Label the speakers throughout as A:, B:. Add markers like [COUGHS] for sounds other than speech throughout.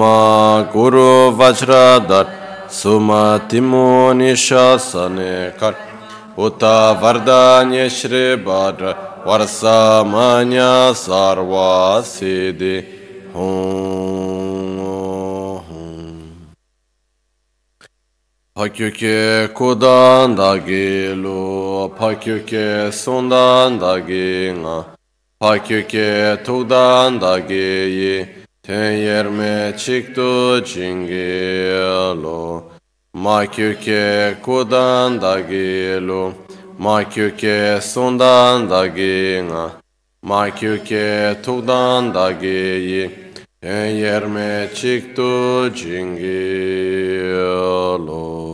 A: Maguru Vajra Dhar Suma Timu Uta Varda Nishri Varsa Manya Sarva Siddhi Pakyukye Kudan Dagi Lu Pakyukye Sundan Dagi Nga Pakyukye Tugdan Dagi Yi Pakyukye Ten yerme çıktı çingelo. Makyuke kudan da gelu. Makyuke sundan da gina. ma Makyuke tuğdan da geyi. Ten yerme çıktı çingelo.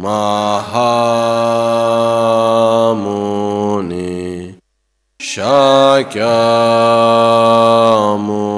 A: Mahamuni Shakyamuni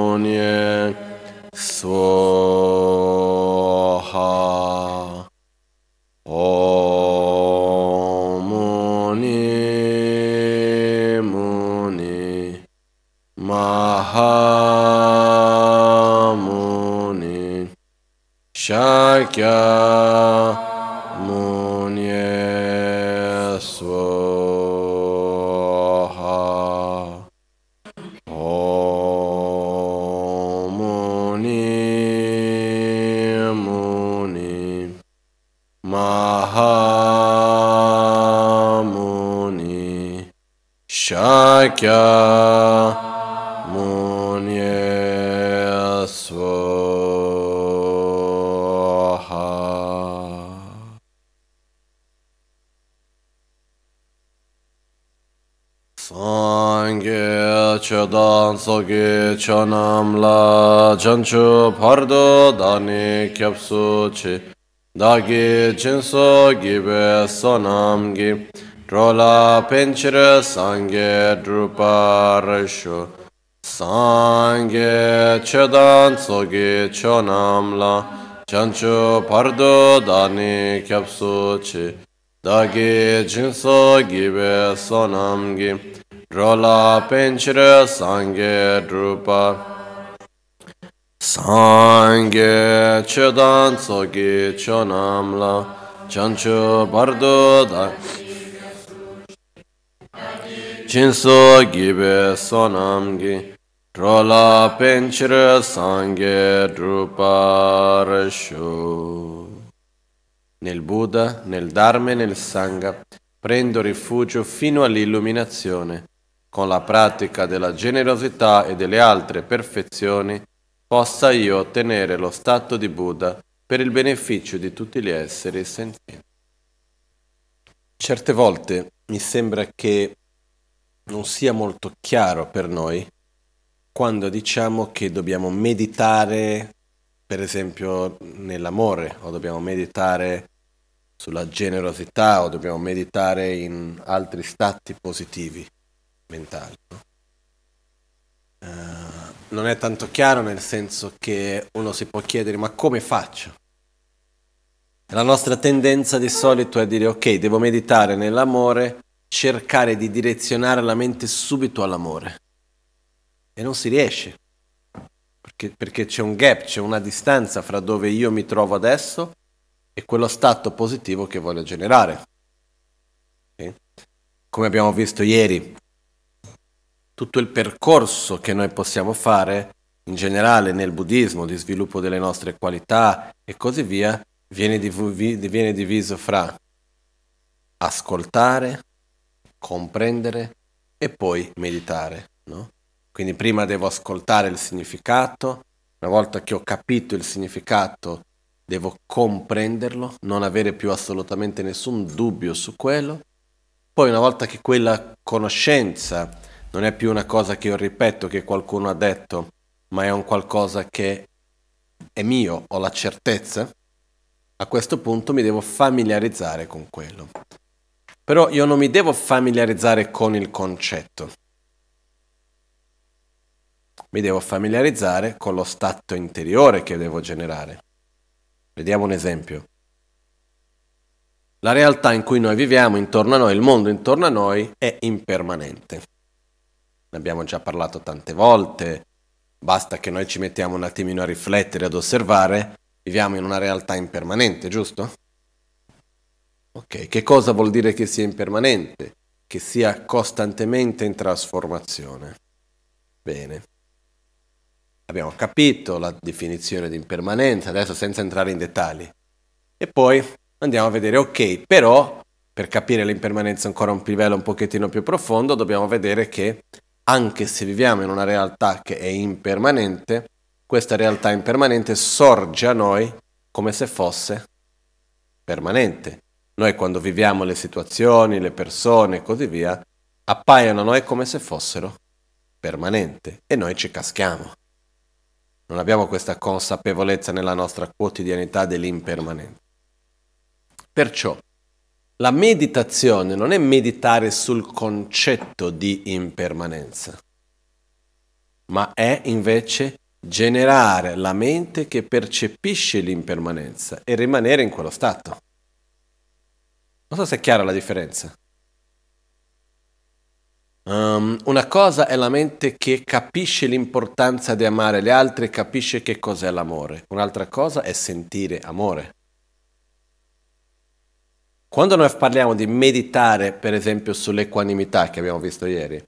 A: chonam la chanchu pardo dani kyapsu chi dagi chinso gibe sonam gi trola penchire sangye drupa rishu sangye chedan tsogi chonam la chanchu pardo dani kyapsu chi dagi chinso gibe sonam gi Drola penchira sangye drupa Sangye chedan tsogi chonamla Chancho bardo da Chinso gibe sonamgi Drola penchira sangye drupa rashu Nel Buddha, nel Dharma e nel Sangha prendo rifugio fino all'illuminazione con la pratica della generosità e delle altre perfezioni, possa io ottenere lo stato di Buddha per il beneficio di tutti gli esseri sententi.
B: Certe volte mi sembra che non sia molto chiaro per noi quando diciamo che dobbiamo meditare, per esempio, nell'amore o dobbiamo meditare sulla generosità o dobbiamo meditare in altri stati positivi mentale. No? Uh, non è tanto chiaro nel senso che uno si può chiedere ma come faccio? La nostra tendenza di solito è dire ok, devo meditare nell'amore, cercare di direzionare la mente subito all'amore. E non si riesce, perché, perché c'è un gap, c'è una distanza fra dove io mi trovo adesso e quello stato positivo che voglio generare. Okay? Come abbiamo visto ieri, tutto il percorso che noi possiamo fare in generale nel buddismo di sviluppo delle nostre qualità e così via, viene, div- viene diviso fra ascoltare, comprendere e poi meditare. No? Quindi prima devo ascoltare il significato, una volta che ho capito il significato devo comprenderlo, non avere più assolutamente nessun dubbio su quello, poi una volta che quella conoscenza non è più una cosa che io ripeto, che qualcuno ha detto, ma è un qualcosa che è mio, ho la certezza, a questo punto mi devo familiarizzare con quello. Però io non mi devo familiarizzare con il concetto, mi devo familiarizzare con lo stato interiore che devo generare. Vediamo un esempio. La realtà in cui noi viviamo intorno a noi, il mondo intorno a noi, è impermanente ne abbiamo già parlato tante volte, basta che noi ci mettiamo un attimino a riflettere, ad osservare, viviamo in una realtà impermanente, giusto? Ok, che cosa vuol dire che sia impermanente? Che sia costantemente in trasformazione. Bene. Abbiamo capito la definizione di impermanenza, adesso senza entrare in dettagli. E poi andiamo a vedere, ok, però per capire l'impermanenza ancora a un livello un pochettino più profondo dobbiamo vedere che anche se viviamo in una realtà che è impermanente, questa realtà impermanente sorge a noi come se fosse permanente. Noi quando viviamo le situazioni, le persone e così via, appaiono a noi come se fossero permanente e noi ci caschiamo. Non abbiamo questa consapevolezza nella nostra quotidianità dell'impermanente. Perciò la meditazione non è meditare sul concetto di impermanenza, ma è invece generare la mente che percepisce l'impermanenza e rimanere in quello stato. Non so se è chiara la differenza. Um, una cosa è la mente che capisce l'importanza di amare gli altri, capisce che cos'è l'amore. Un'altra cosa è sentire amore. Quando noi parliamo di meditare, per esempio, sull'equanimità che abbiamo visto ieri,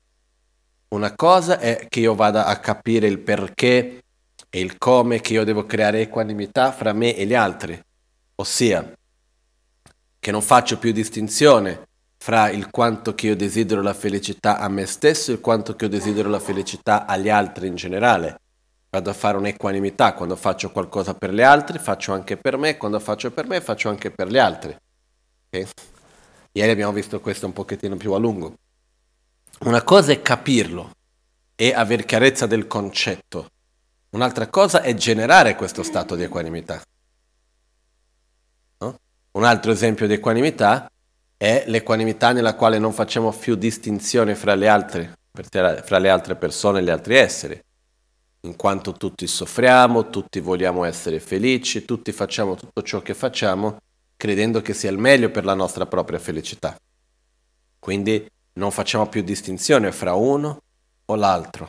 B: una cosa è che io vada a capire il perché e il come che io devo creare equanimità fra me e gli altri, ossia che non faccio più distinzione fra il quanto che io desidero la felicità a me stesso e il quanto che io desidero la felicità agli altri in generale. Vado a fare un'equanimità, quando faccio qualcosa per gli altri faccio anche per me, quando faccio per me faccio anche per gli altri. Ieri abbiamo visto questo un pochettino più a lungo. Una cosa è capirlo e aver chiarezza del concetto, un'altra cosa è generare questo stato di equanimità. No? Un altro esempio di equanimità è l'equanimità nella quale non facciamo più distinzione fra le altre, fra le altre persone e gli altri esseri in quanto tutti soffriamo, tutti vogliamo essere felici, tutti facciamo tutto ciò che facciamo credendo che sia il meglio per la nostra propria felicità. Quindi non facciamo più distinzione fra uno o l'altro.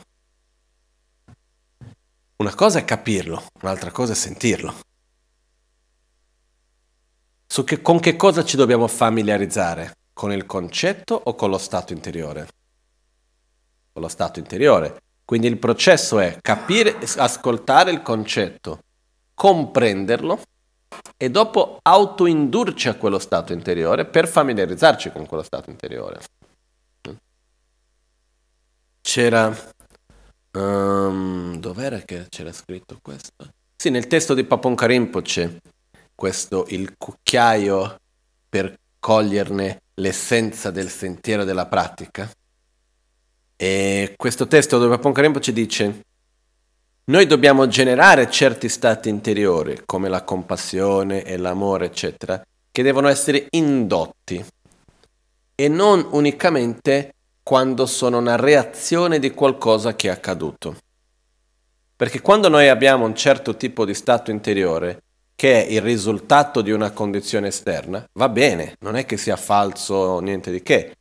B: Una cosa è capirlo, un'altra cosa è sentirlo. Su che, con che cosa ci dobbiamo familiarizzare? Con il concetto o con lo stato interiore? Con lo stato interiore. Quindi il processo è capire, ascoltare il concetto, comprenderlo e dopo autoindurci a quello stato interiore per familiarizzarci con quello stato interiore. C'era... Um, dov'era che c'era scritto questo? Sì, nel testo di Papon Karimpo c'è questo il cucchiaio per coglierne l'essenza del sentiero della pratica. E questo testo dove Karimpo ci dice noi dobbiamo generare certi stati interiori, come la compassione e l'amore, eccetera, che devono essere indotti e non unicamente quando sono una reazione di qualcosa che è accaduto. Perché quando noi abbiamo un certo tipo di stato interiore, che è il risultato di una condizione esterna, va bene, non è che sia falso o niente di che.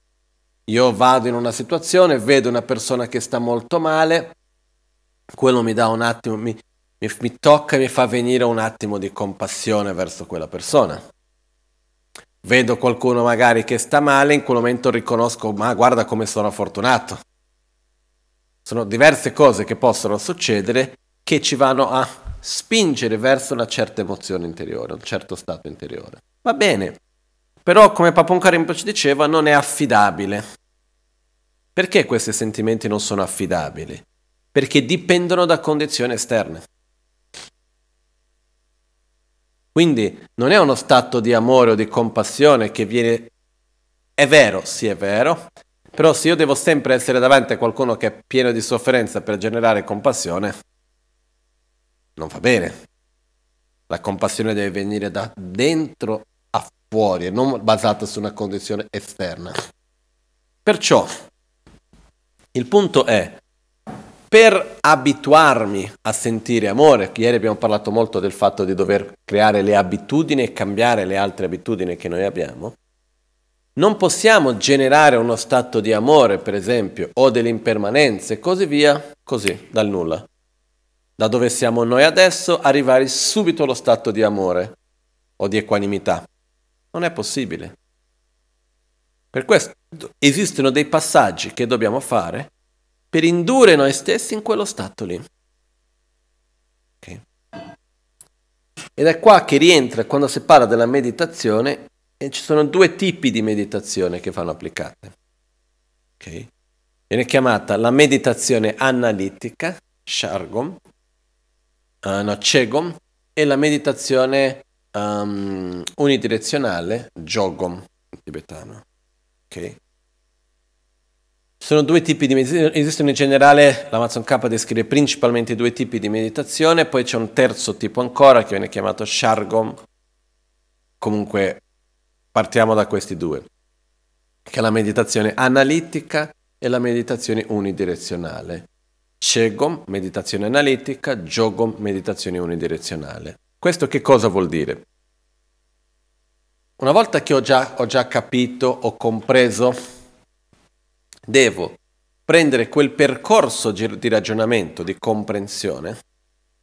B: Io vado in una situazione, vedo una persona che sta molto male, quello mi dà un attimo, mi, mi, mi tocca e mi fa venire un attimo di compassione verso quella persona. Vedo qualcuno magari che sta male, in quel momento riconosco, ma guarda come sono fortunato. Sono diverse cose che possono succedere che ci vanno a spingere verso una certa emozione interiore, un certo stato interiore. Va bene, però come Paponca ci diceva non è affidabile. Perché questi sentimenti non sono affidabili? perché dipendono da condizioni esterne. Quindi non è uno stato di amore o di compassione che viene... È vero, sì è vero, però se io devo sempre essere davanti a qualcuno che è pieno di sofferenza per generare compassione, non va bene. La compassione deve venire da dentro a fuori e non basata su una condizione esterna. Perciò il punto è per abituarmi a sentire amore, ieri abbiamo parlato molto del fatto di dover creare le abitudini e cambiare le altre abitudini che noi abbiamo, non possiamo generare uno stato di amore, per esempio, o delle impermanenze e così via, così, dal nulla. Da dove siamo noi adesso arrivare subito allo stato di amore o di equanimità. Non è possibile. Per questo esistono dei passaggi che dobbiamo fare per indurre noi stessi in quello stato lì. Okay. Ed è qua che rientra quando si parla della meditazione e ci sono due tipi di meditazione che vanno applicate. Okay. Viene chiamata la meditazione analitica, Shargom, uh, eh, no, Chegom, e la meditazione um, unidirezionale, Jogom, tibetano. Okay. Sono due tipi di meditazione, esistono in generale, l'Amazon K descrive principalmente due tipi di meditazione, poi c'è un terzo tipo ancora che viene chiamato Shargom. Comunque partiamo da questi due, che è la meditazione analitica e la meditazione unidirezionale. Shegom, meditazione analitica, Jogom, meditazione unidirezionale. Questo che cosa vuol dire? Una volta che ho già, ho già capito, ho compreso devo prendere quel percorso di ragionamento, di comprensione,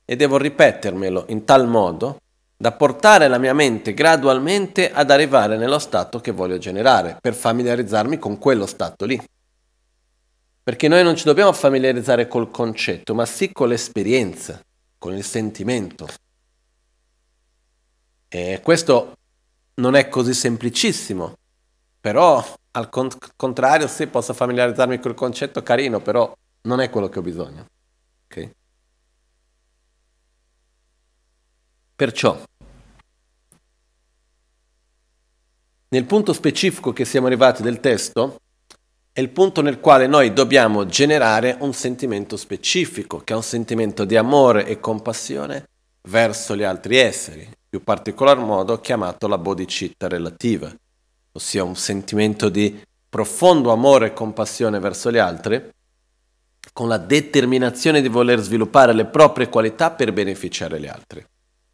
B: e devo ripetermelo in tal modo da portare la mia mente gradualmente ad arrivare nello stato che voglio generare, per familiarizzarmi con quello stato lì. Perché noi non ci dobbiamo familiarizzare col concetto, ma sì con l'esperienza, con il sentimento. E questo non è così semplicissimo, però al cont- contrario, se posso familiarizzarmi col concetto, carino, però non è quello che ho bisogno. Ok? Perciò, nel punto specifico che siamo arrivati del testo, è il punto nel quale noi dobbiamo generare un sentimento specifico, che è un sentimento di amore e compassione verso gli altri esseri, in più particolar modo chiamato la bodhicitta relativa, ossia un sentimento di profondo amore e compassione verso gli altri, con la determinazione di voler sviluppare le proprie qualità per beneficiare gli altri.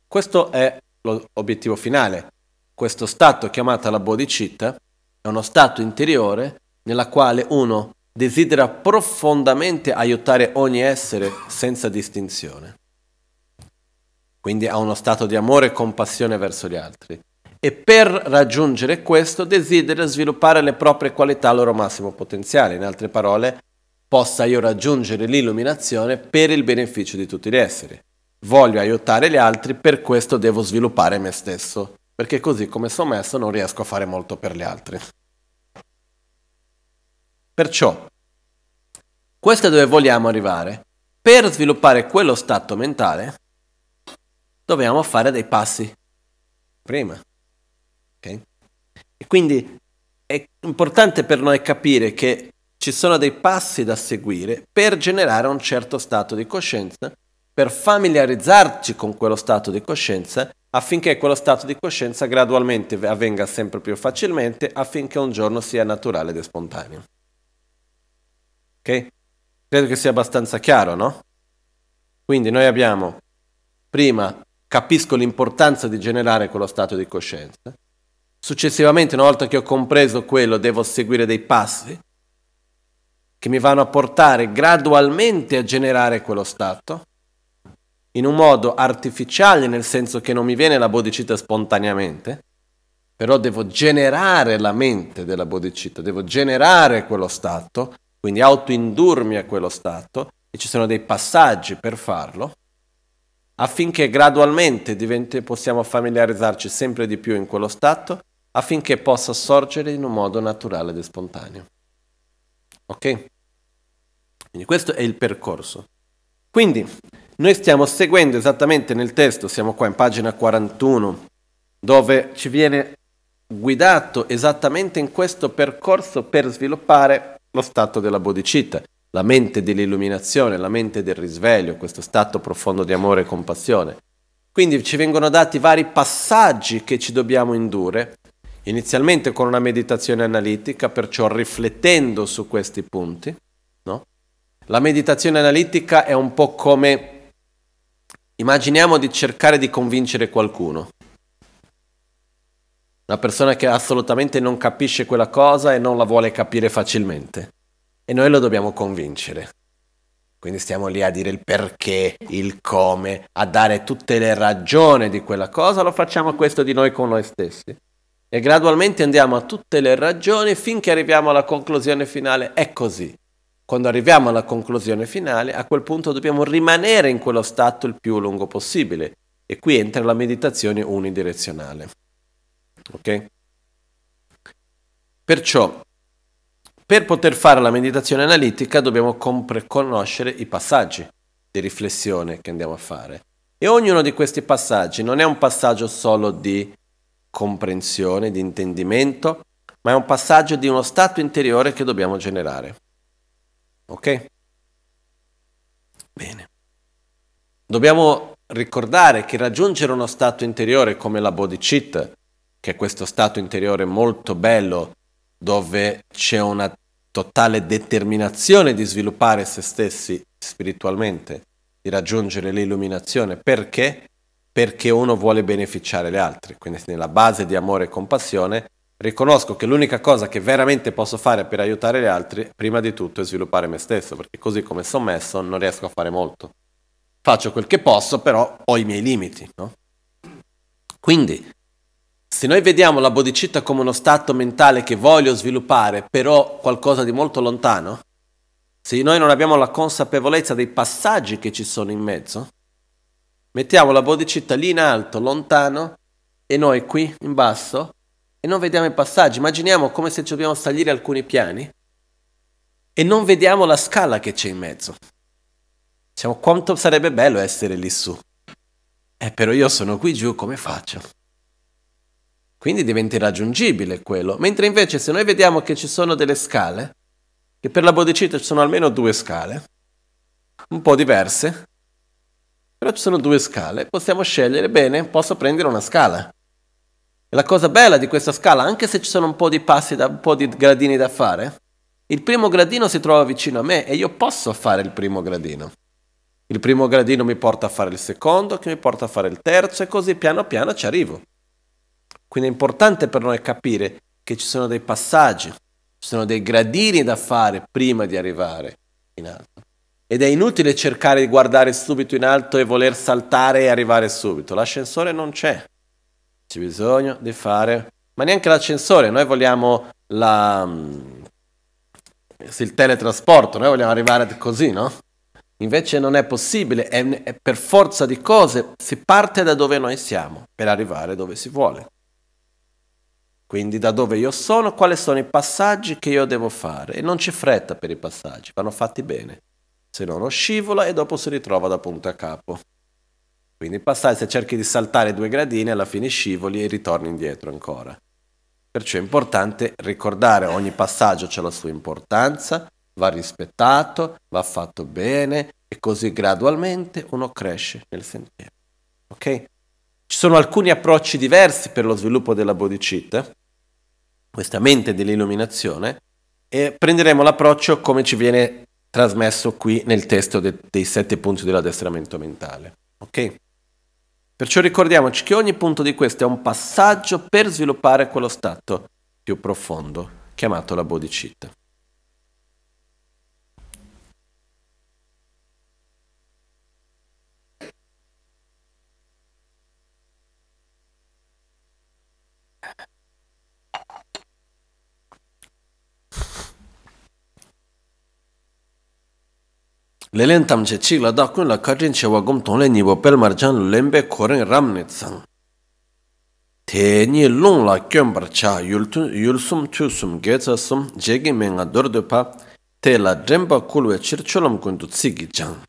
B: Questo è l'obiettivo finale. Questo stato chiamato la bodhicitta è uno stato interiore nella quale uno desidera profondamente aiutare ogni essere senza distinzione. Quindi ha uno stato di amore e compassione verso gli altri e per raggiungere questo desidera sviluppare le proprie qualità al loro massimo potenziale. In altre parole, possa io raggiungere l'illuminazione per il beneficio di tutti gli esseri. Voglio aiutare gli altri, per questo devo sviluppare me stesso, perché così come sono messo non riesco a fare molto per gli altri. Perciò, questo è dove vogliamo arrivare. Per sviluppare quello stato mentale, dobbiamo fare dei passi. Prima. E quindi è importante per noi capire che ci sono dei passi da seguire per generare un certo stato di coscienza, per familiarizzarci con quello stato di coscienza, affinché quello stato di coscienza gradualmente avvenga sempre più facilmente, affinché un giorno sia naturale ed spontaneo. Ok? Credo che sia abbastanza chiaro, no? Quindi noi abbiamo, prima, capisco l'importanza di generare quello stato di coscienza, Successivamente, una volta che ho compreso quello, devo seguire dei passi che mi vanno a portare gradualmente a generare quello stato, in un modo artificiale, nel senso che non mi viene la bodhicitta spontaneamente, però devo generare la mente della bodhicitta, devo generare quello stato, quindi autoindurmi a quello stato, e ci sono dei passaggi per farlo, affinché gradualmente diventi, possiamo familiarizzarci sempre di più in quello stato affinché possa sorgere in un modo naturale ed spontaneo. Ok? Quindi questo è il percorso. Quindi noi stiamo seguendo esattamente nel testo, siamo qua in pagina 41, dove ci viene guidato esattamente in questo percorso per sviluppare lo stato della bodhicitta, la mente dell'illuminazione, la mente del risveglio, questo stato profondo di amore e compassione. Quindi ci vengono dati vari passaggi che ci dobbiamo indurre inizialmente con una meditazione analitica, perciò riflettendo su questi punti. No? La meditazione analitica è un po' come Immaginiamo di cercare di convincere qualcuno, una persona che assolutamente non capisce quella cosa e non la vuole capire facilmente. E noi lo dobbiamo convincere. Quindi stiamo lì a dire il perché, il come, a dare tutte le ragioni di quella cosa, lo facciamo questo di noi con noi stessi. E gradualmente andiamo a tutte le ragioni finché arriviamo alla conclusione finale. È così. Quando arriviamo alla conclusione finale, a quel punto dobbiamo rimanere in quello stato il più lungo possibile. E qui entra la meditazione unidirezionale. Ok? Perciò, per poter fare la meditazione analitica dobbiamo compre- conoscere i passaggi di riflessione che andiamo a fare. E ognuno di questi passaggi non è un passaggio solo di comprensione, di intendimento, ma è un passaggio di uno stato interiore che dobbiamo generare. Ok? Bene. Dobbiamo ricordare che raggiungere uno stato interiore come la bodhicitta, che è questo stato interiore molto bello, dove c'è una totale determinazione di sviluppare se stessi spiritualmente, di raggiungere l'illuminazione, perché? perché uno vuole beneficiare le altre. Quindi nella base di amore e compassione riconosco che l'unica cosa che veramente posso fare per aiutare gli altri, prima di tutto, è sviluppare me stesso, perché così come sono messo non riesco a fare molto. Faccio quel che posso, però ho i miei limiti. No? Quindi, se noi vediamo la bodhicitta come uno stato mentale che voglio sviluppare, però qualcosa di molto lontano, se noi non abbiamo la consapevolezza dei passaggi che ci sono in mezzo, Mettiamo la bodicità lì in alto, lontano, e noi qui in basso, e non vediamo i passaggi. Immaginiamo come se ci dobbiamo salire alcuni piani e non vediamo la scala che c'è in mezzo. Diciamo, quanto sarebbe bello essere lì su. Eh, però io sono qui giù, come faccio? Quindi diventa irraggiungibile quello. Mentre invece se noi vediamo che ci sono delle scale, che per la bodicita ci sono almeno due scale, un po' diverse, però ci sono due scale, possiamo scegliere, bene, posso prendere una scala. E la cosa bella di questa scala, anche se ci sono un po' di passi, da, un po' di gradini da fare, il primo gradino si trova vicino a me e io posso fare il primo gradino. Il primo gradino mi porta a fare il secondo, che mi porta a fare il terzo e così piano piano ci arrivo. Quindi è importante per noi capire che ci sono dei passaggi, ci sono dei gradini da fare prima di arrivare in alto. Ed è inutile cercare di guardare subito in alto e voler saltare e arrivare subito. L'ascensore non c'è. C'è bisogno di fare... Ma neanche l'ascensore, noi vogliamo la... Mm, il teletrasporto, noi vogliamo arrivare così, no? Invece non è possibile, è, è per forza di cose, si parte da dove noi siamo per arrivare dove si vuole. Quindi da dove io sono, quali sono i passaggi che io devo fare. E non c'è fretta per i passaggi, vanno fatti bene se no non scivola e dopo si ritrova da punta a capo. Quindi passare, se cerchi di saltare due gradini, alla fine scivoli e ritorni indietro ancora. Perciò è importante ricordare ogni passaggio ha la sua importanza, va rispettato, va fatto bene e così gradualmente uno cresce nel sentiero. Ok? Ci sono alcuni approcci diversi per lo sviluppo della bodhicitta, questa mente dell'illuminazione, e prenderemo l'approccio come ci viene trasmesso qui nel testo de dei sette punti dell'addestramento mentale. Ok? Perciò ricordiamoci che ogni punto di questo è un passaggio per sviluppare quello stato più profondo, chiamato la bodhicitta. lelen tamche chik la dak kun la katin chewa gom tongle nipo pelmar chan lembe koreng ramne tsang. Te nyi long la kyombar cha yulsum chusum geca sum jegi menga dordo pa te la dremba kulwe circiolam kundu tsigi chan.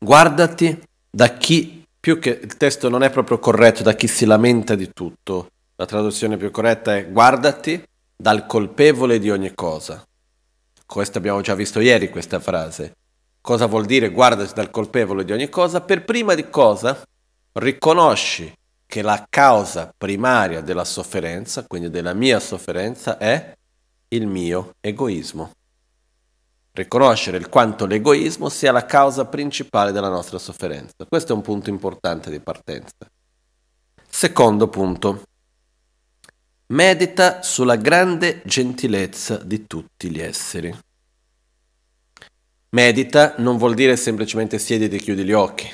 B: Guardati da chi, più che il testo non è proprio corretto, da chi si lamenta di tutto. La traduzione più corretta è guardati dal colpevole di ogni cosa. Questo abbiamo già visto ieri questa frase. Cosa vuol dire guardati dal colpevole di ogni cosa? Per prima di cosa riconosci che la causa primaria della sofferenza, quindi della mia sofferenza, è il mio egoismo. Riconoscere il quanto l'egoismo sia la causa principale della nostra sofferenza. Questo è un punto importante di partenza. Secondo punto medita sulla grande gentilezza di tutti gli esseri. Medita non vuol dire semplicemente siediti e chiudi gli occhi.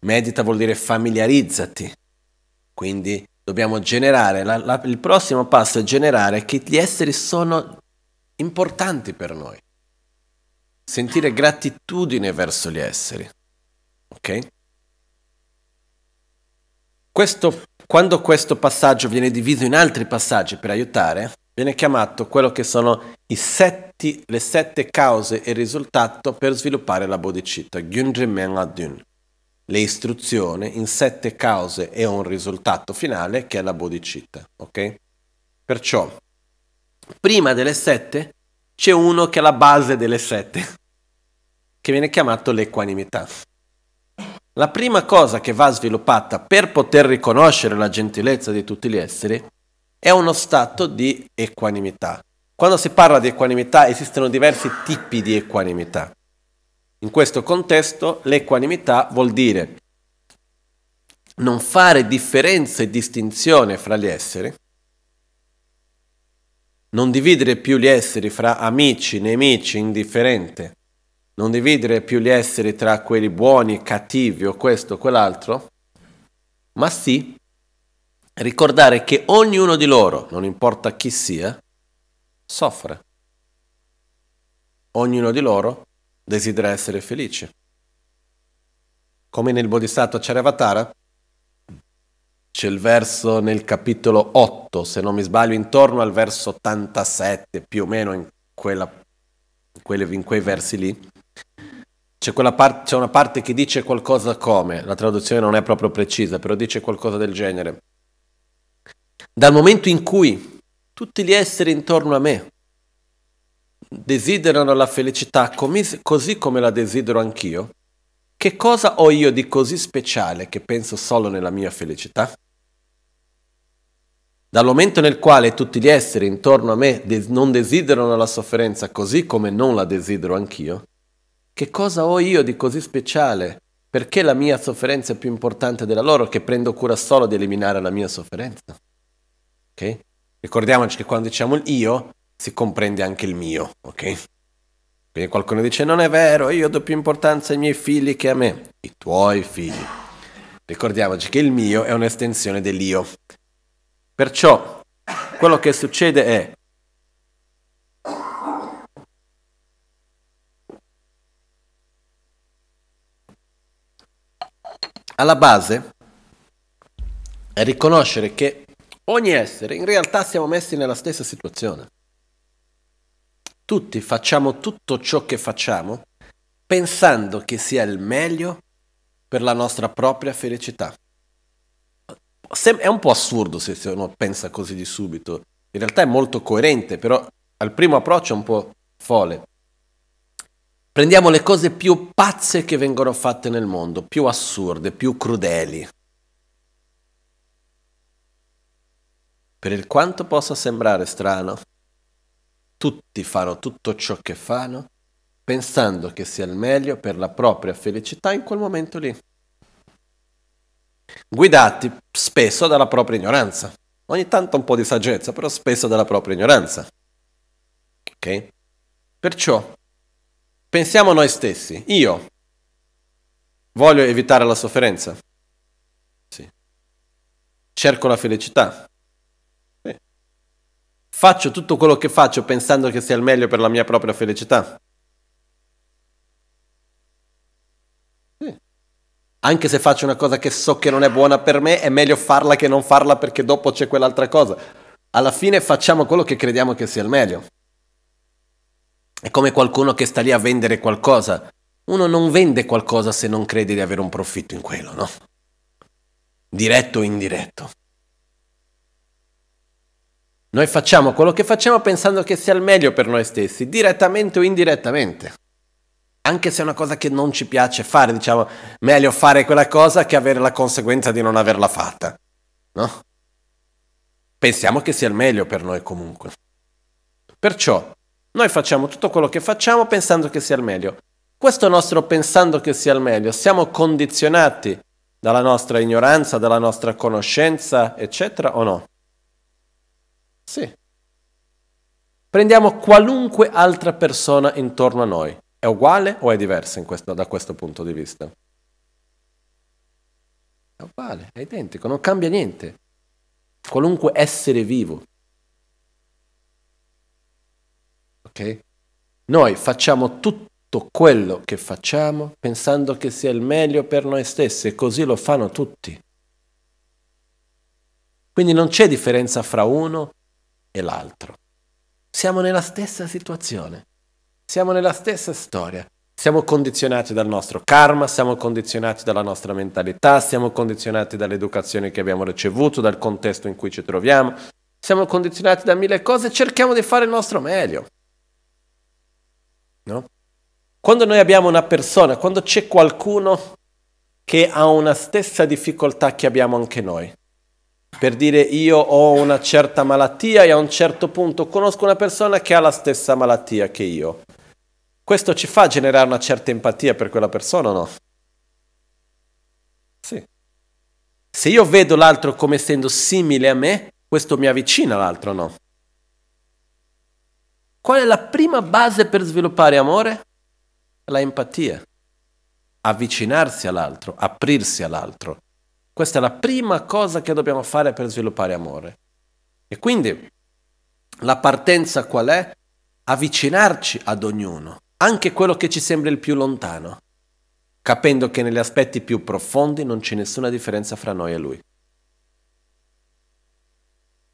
B: Medita vuol dire familiarizzati. Quindi dobbiamo generare, la, la, il prossimo passo è generare che gli esseri sono importanti per noi. Sentire gratitudine verso gli esseri. Ok? Questo quando questo passaggio viene diviso in altri passaggi per aiutare, viene chiamato quello che sono i setti, le sette cause e risultato per sviluppare la bodhicitta, le istruzioni in sette cause e un risultato finale che è la bodhicitta, ok? Perciò, prima delle sette c'è uno che è la base delle sette, che viene chiamato l'equanimità. La prima cosa che va sviluppata per poter riconoscere la gentilezza di tutti gli esseri è uno stato di equanimità. Quando si parla di equanimità esistono diversi tipi di equanimità. In questo contesto l'equanimità vuol dire non fare differenza e distinzione fra gli esseri, non dividere più gli esseri fra amici, nemici, indifferente, non dividere più gli esseri tra quelli buoni e cattivi o questo o quell'altro, ma sì ricordare che ognuno di loro, non importa chi sia, soffre. Ognuno di loro desidera essere felice. Come nel Bodhisattva Charyavatara, c'è il verso nel capitolo 8, se non mi sbaglio, intorno al verso 87, più o meno in, quella, in, in quei versi lì, c'è, part- c'è, una parte che dice qualcosa come, la traduzione non è proprio precisa, però dice qualcosa del genere. Dal momento in cui tutti gli esseri intorno a me desiderano la felicità com- così come la desidero anch'io, che cosa ho io di così speciale che penso solo nella mia felicità? Dal momento nel quale tutti gli esseri intorno a me des- non desiderano la sofferenza così come non la desidero anch'io, che cosa ho io di così speciale? Perché la mia sofferenza è più importante della loro che prendo cura solo di eliminare la mia sofferenza? Ok? Ricordiamoci che quando diciamo il io si comprende anche il mio, ok? Quindi qualcuno dice non è vero, io do più importanza ai miei figli che a me, i tuoi figli. Ricordiamoci che il mio è un'estensione dell'io. Perciò quello che succede è alla base è riconoscere che ogni essere, in realtà siamo messi nella stessa situazione. Tutti facciamo tutto ciò che facciamo pensando che sia il meglio per la nostra propria felicità. È un po' assurdo se uno pensa così di subito, in realtà è molto coerente, però al primo approccio è un po' folle. Prendiamo le cose più pazze che vengono fatte nel mondo, più assurde, più crudeli. Per il quanto possa sembrare strano, tutti fanno tutto ciò che fanno pensando che sia il meglio per la propria felicità in quel momento lì. Guidati spesso dalla propria ignoranza, ogni tanto un po' di saggezza, però spesso dalla propria ignoranza. Ok? Perciò Pensiamo a noi stessi. Io voglio evitare la sofferenza. Sì. Cerco la felicità. Sì. Faccio tutto quello che faccio pensando che sia il meglio per la mia propria felicità. anche se faccio una cosa che so che non è buona per me, è meglio farla che non farla perché dopo c'è quell'altra cosa. Alla fine facciamo quello che crediamo che sia il meglio. È come qualcuno che sta lì a vendere qualcosa. Uno non vende qualcosa se non crede di avere un profitto in quello, no? Diretto o indiretto. Noi facciamo quello che facciamo pensando che sia il meglio per noi stessi, direttamente o indirettamente. Anche se è una cosa che non ci piace fare, diciamo, meglio fare quella cosa che avere la conseguenza di non averla fatta, no? Pensiamo che sia il meglio per noi comunque. Perciò noi facciamo tutto quello che facciamo pensando che sia il meglio. Questo nostro pensando che sia il meglio, siamo condizionati dalla nostra ignoranza, dalla nostra conoscenza, eccetera, o no? Sì. Prendiamo qualunque altra persona intorno a noi. È uguale o è diversa questo, da questo punto di vista? È uguale, è identico, non cambia niente. Qualunque essere vivo Okay? Noi facciamo tutto quello che facciamo pensando che sia il meglio per noi stessi e così lo fanno tutti. Quindi non c'è differenza fra uno e l'altro. Siamo nella stessa situazione, siamo nella stessa storia. Siamo condizionati dal nostro karma, siamo condizionati dalla nostra mentalità, siamo condizionati dall'educazione che abbiamo ricevuto, dal contesto in cui ci troviamo, siamo condizionati da mille cose e cerchiamo di fare il nostro meglio. No? Quando noi abbiamo una persona, quando c'è qualcuno che ha una stessa difficoltà che abbiamo anche noi, per dire io ho una certa malattia e a un certo punto conosco una persona che ha la stessa malattia che io, questo ci fa generare una certa empatia per quella persona o no? Sì. Se io vedo l'altro come essendo simile a me, questo mi avvicina all'altro o no? Qual è la prima base per sviluppare amore? La empatia. Avvicinarsi all'altro, aprirsi all'altro. Questa è la prima cosa che dobbiamo fare per sviluppare amore. E quindi la partenza qual è? Avvicinarci ad ognuno, anche quello che ci sembra il più lontano, capendo che negli aspetti più profondi non c'è nessuna differenza fra noi e lui.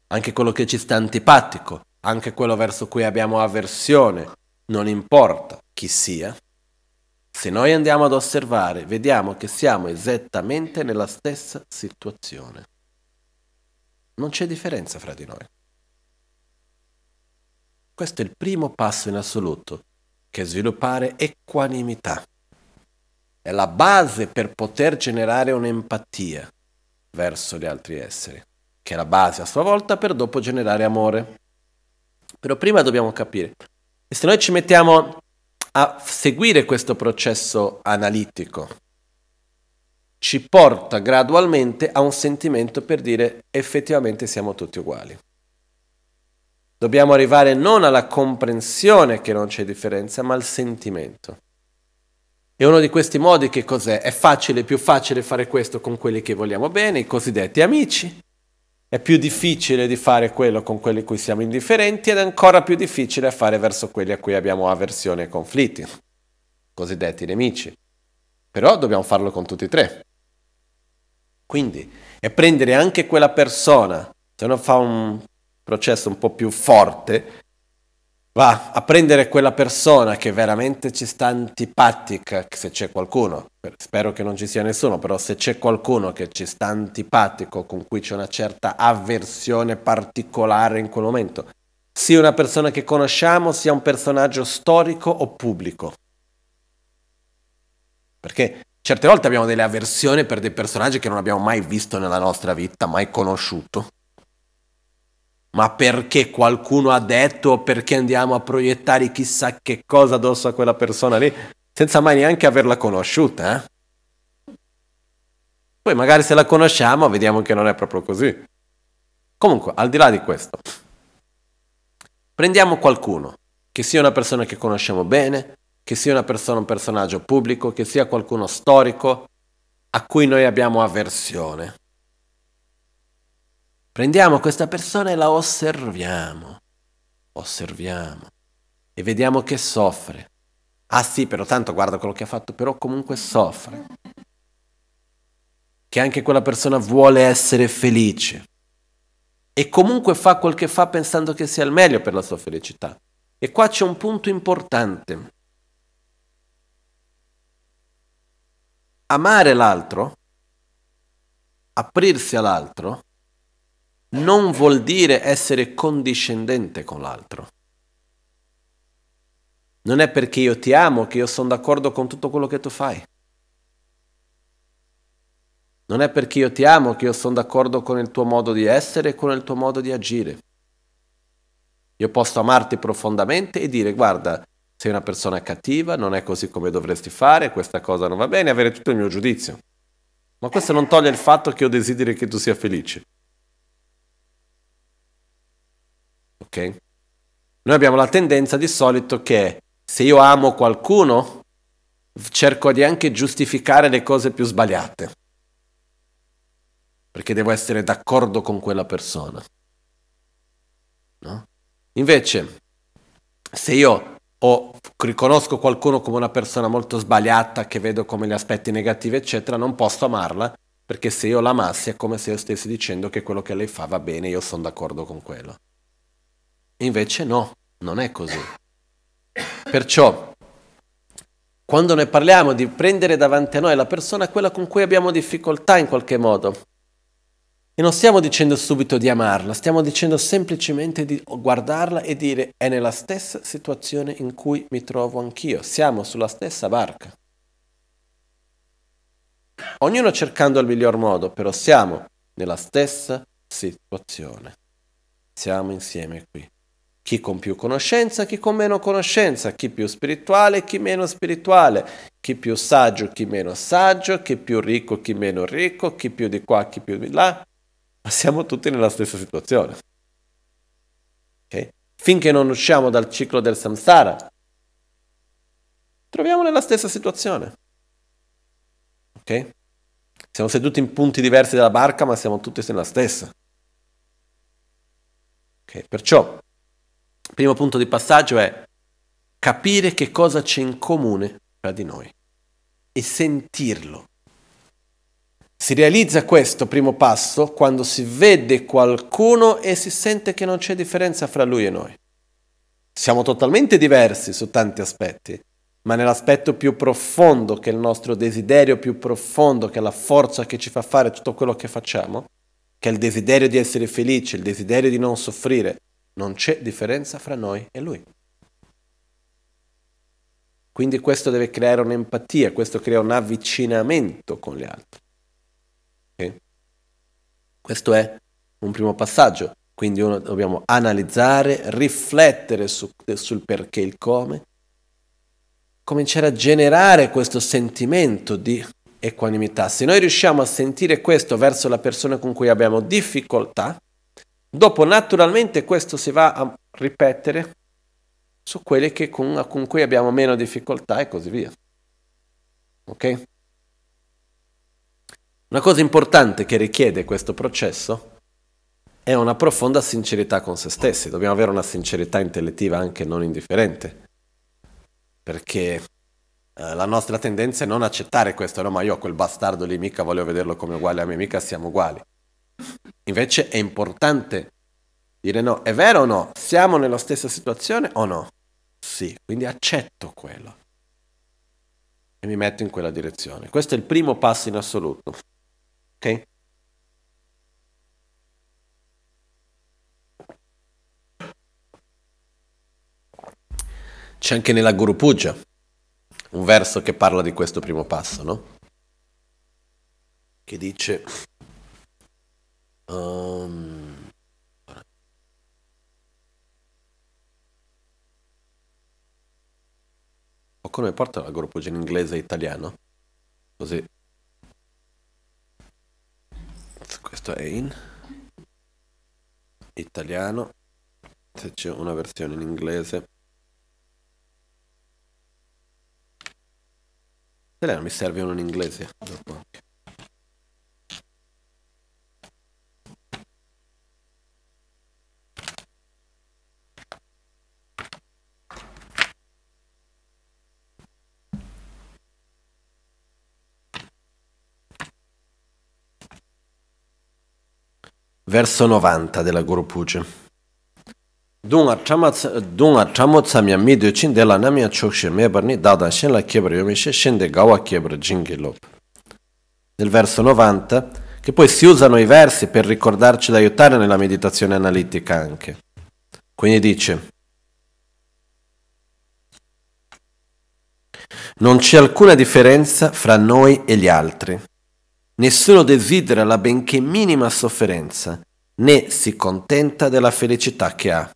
B: Anche quello che ci sta antipatico, anche quello verso cui abbiamo avversione, non importa chi sia, se noi andiamo ad osservare, vediamo che siamo esattamente nella stessa situazione. Non c'è differenza fra di noi. Questo è il primo passo in assoluto, che è sviluppare equanimità. È la base per poter generare un'empatia verso gli altri esseri, che è la base a sua volta per dopo generare amore. Però prima dobbiamo capire. E se noi ci mettiamo a seguire questo processo analitico, ci porta gradualmente a un sentimento per dire effettivamente siamo tutti uguali. Dobbiamo arrivare non alla comprensione che non c'è differenza, ma al sentimento. E uno di questi modi che cos'è? È facile, più facile fare questo con quelli che vogliamo bene, i cosiddetti amici, è più difficile di fare quello con quelli cui siamo indifferenti ed è ancora più difficile fare verso quelli a cui abbiamo avversione e conflitti, cosiddetti nemici. Però dobbiamo farlo con tutti e tre. Quindi è prendere anche quella persona, se uno fa un processo un po' più forte, va a prendere quella persona che veramente ci sta antipatica, se c'è qualcuno, spero che non ci sia nessuno, però se c'è qualcuno che ci sta antipatico, con cui c'è una certa avversione particolare in quel momento, sia una persona che conosciamo, sia un personaggio storico o pubblico. Perché certe volte abbiamo delle avversioni per dei personaggi che non abbiamo mai visto nella nostra vita, mai conosciuto ma perché qualcuno ha detto o perché andiamo a proiettare chissà che cosa addosso a quella persona lì, senza mai neanche averla conosciuta. Eh? Poi magari se la conosciamo vediamo che non è proprio così. Comunque, al di là di questo, prendiamo qualcuno, che sia una persona che conosciamo bene, che sia una persona, un personaggio pubblico, che sia qualcuno storico a cui noi abbiamo avversione Prendiamo questa persona e la osserviamo, osserviamo e vediamo che soffre. Ah sì, però tanto guarda quello che ha fatto, però comunque soffre. Che anche quella persona vuole essere felice e comunque fa quel che fa pensando che sia il meglio per la sua felicità. E qua c'è un punto importante. Amare l'altro, aprirsi all'altro, non vuol dire essere condiscendente con l'altro. Non è perché io ti amo che io sono d'accordo con tutto quello che tu fai. Non è perché io ti amo che io sono d'accordo con il tuo modo di essere e con il tuo modo di agire. Io posso amarti profondamente e dire guarda, sei una persona cattiva, non è così come dovresti fare, questa cosa non va bene, avere tutto il mio giudizio. Ma questo non toglie il fatto che io desideri che tu sia felice. ok? Noi abbiamo la tendenza di solito che se io amo qualcuno, cerco di anche giustificare le cose più sbagliate, perché devo essere d'accordo con quella persona. No? Invece, se io ho, riconosco qualcuno come una persona molto sbagliata, che vedo come gli aspetti negativi, eccetera, non posso amarla, perché se io l'amassi è come se io stessi dicendo che quello che lei fa va bene, io sono d'accordo con quello invece no, non è così. Perciò, quando noi parliamo di prendere davanti a noi la persona, quella con cui abbiamo difficoltà in qualche modo, e non stiamo dicendo subito di amarla, stiamo dicendo semplicemente di guardarla e dire è nella stessa situazione in cui mi trovo anch'io, siamo sulla stessa barca. Ognuno cercando il miglior modo, però siamo nella stessa situazione. Siamo insieme qui chi con più conoscenza, chi con meno conoscenza, chi più spirituale, chi meno spirituale, chi più saggio, chi meno saggio, chi più ricco, chi meno ricco, chi più di qua, chi più di là, ma siamo tutti nella stessa situazione. Okay? Finché non usciamo dal ciclo del samsara, troviamo nella stessa situazione. Okay? Siamo seduti in punti diversi della barca, ma siamo tutti nella stessa. Okay? Perciò primo punto di passaggio è capire che cosa c'è in comune tra di noi e sentirlo. Si realizza questo primo passo quando si vede qualcuno e si sente che non c'è differenza fra lui e noi. Siamo totalmente diversi su tanti aspetti, ma nell'aspetto più profondo, che è il nostro desiderio più profondo, che è la forza che ci fa fare tutto quello che facciamo, che è il desiderio di essere felici, il desiderio di non soffrire, non c'è differenza fra noi e lui. Quindi questo deve creare un'empatia, questo crea un avvicinamento con gli altri. Okay? Questo è un primo passaggio. Quindi dobbiamo analizzare, riflettere su, sul perché, e il come, cominciare a generare questo sentimento di equanimità. Se noi riusciamo a sentire questo verso la persona con cui abbiamo difficoltà, Dopo naturalmente questo si va a ripetere su quelle con, con cui abbiamo meno difficoltà e così via. Ok? Una cosa importante che richiede questo processo è una profonda sincerità con se stessi, dobbiamo avere una sincerità intellettiva anche non indifferente, perché eh, la nostra tendenza è non accettare questo, no ma io ho quel bastardo lì mica voglio vederlo come uguale a me, mica siamo uguali. Invece è importante dire no, è vero o no? Siamo nella stessa situazione o no? Sì, quindi accetto quello e mi metto in quella direzione. Questo è il primo passo in assoluto. Ok? C'è anche nella Guru Puja un verso che parla di questo primo passo, no? Che dice Um, o come porta la in inglese e italiano? Così.
A: Questo è in italiano. Se c'è una versione in inglese. Italiano mi serve uno in inglese. Dopo.
B: verso 90 della Guru Puja. Dunga chamotsam midyochin dela namya chokshe mebarni dada shen la kebra yomishe shen de gawa kebra jingilop. Nel verso 90, che poi si usano i versi per ricordarci di aiutare nella meditazione analitica anche. Quindi dice, Non c'è alcuna differenza fra noi e gli altri. Nessuno desidera la benché minima sofferenza né si contenta della felicità che ha.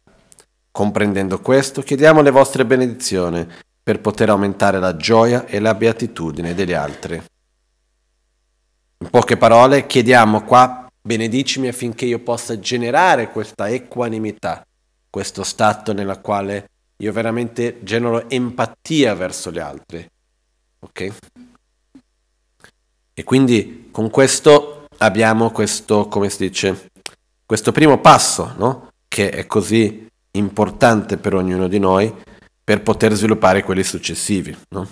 B: Comprendendo questo, chiediamo le vostre benedizioni per poter aumentare la gioia e la beatitudine degli altri. In poche parole, chiediamo qua, benedicimi affinché io possa generare questa equanimità, questo stato nella quale io veramente genero empatia verso gli altri. Ok? E quindi con questo abbiamo questo, come si dice, questo primo passo, no? che è così importante per ognuno di noi, per poter sviluppare quelli successivi. No?